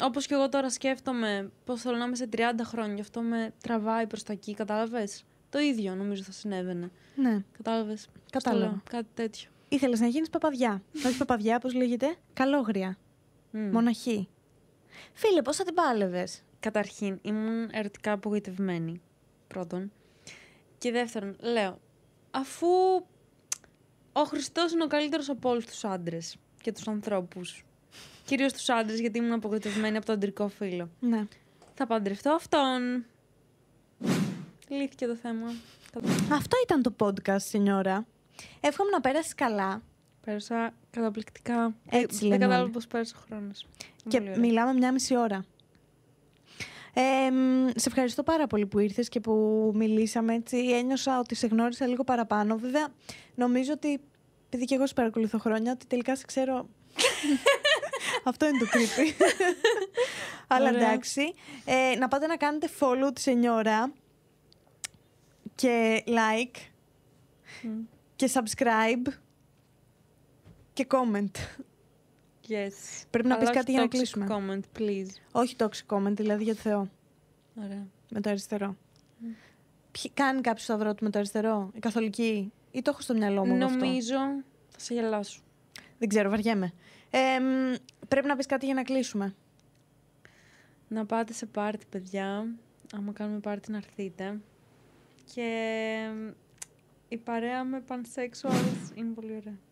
B: όπως και εγώ τώρα σκέφτομαι πώς θέλω να είμαι σε 30 χρόνια γι' αυτό με τραβάει προς τα εκεί, κατάλαβες. Το ίδιο νομίζω θα συνέβαινε. Ναι. Κατάλαβες. Κατάλαβα. Κάτι τέτοιο. Ήθελες να γίνεις παπαδιά. Όχι παπαδιά, πώς λέγεται. Καλόγρια.
A: Μοναχή.
B: Φίλε, πώς θα την πάλευες. Καταρχήν, ήμουν ερωτικά απογοητευμένη, πρώτον. Και δεύτερον, λέω, αφού ο Χριστός είναι ο καλύτερος από όλους τους άντρες και τους ανθρώπους. Κυρίως τους άντρες, γιατί ήμουν απογοητευμένη από τον
A: αντρικό φίλο. Ναι.
B: Θα παντρευτώ αυτόν. Λύθηκε το θέμα.
A: Αυτό ήταν το podcast, Σινιώρα. Εύχομαι να πέρασε καλά.
B: Πέρασα καταπληκτικά. Έτσι, Δεν κατάλαβα πώς πέρασε ο χρόνος. Και μιλάμε
A: μια μισή ώρα σε ευχαριστώ πάρα πολύ που ήρθες και που μιλήσαμε έτσι. Ένιωσα ότι σε γνώρισα λίγο παραπάνω. Βέβαια, νομίζω ότι, επειδή και εγώ σε παρακολουθώ χρόνια, ότι τελικά σε ξέρω... Αυτό είναι το creepy.
B: Αλλά εντάξει.
A: Ε, να πάτε να κάνετε follow τη Σενιώρα και like και subscribe και comment.
B: Πρέπει να πεις κάτι για να κλείσουμε.
A: Όχι toxic comment, δηλαδή για το Θεό. Ωραία. Με το αριστερό. Mm. κάνει κάποιος σταυρό του με το αριστερό, η καθολική, ή το έχω στο μυαλό μου. Νομίζω θα σε γελάσω. Δεν ξέρω, βαριέμαι. Ε, πρέπει να πεις κάτι για να κλείσουμε.
B: Να πάτε σε πάρτι, παιδιά. Άμα κάνουμε πάρτι, να έρθείτε. Και η παρέα με pansexuals είναι πολύ ωραία.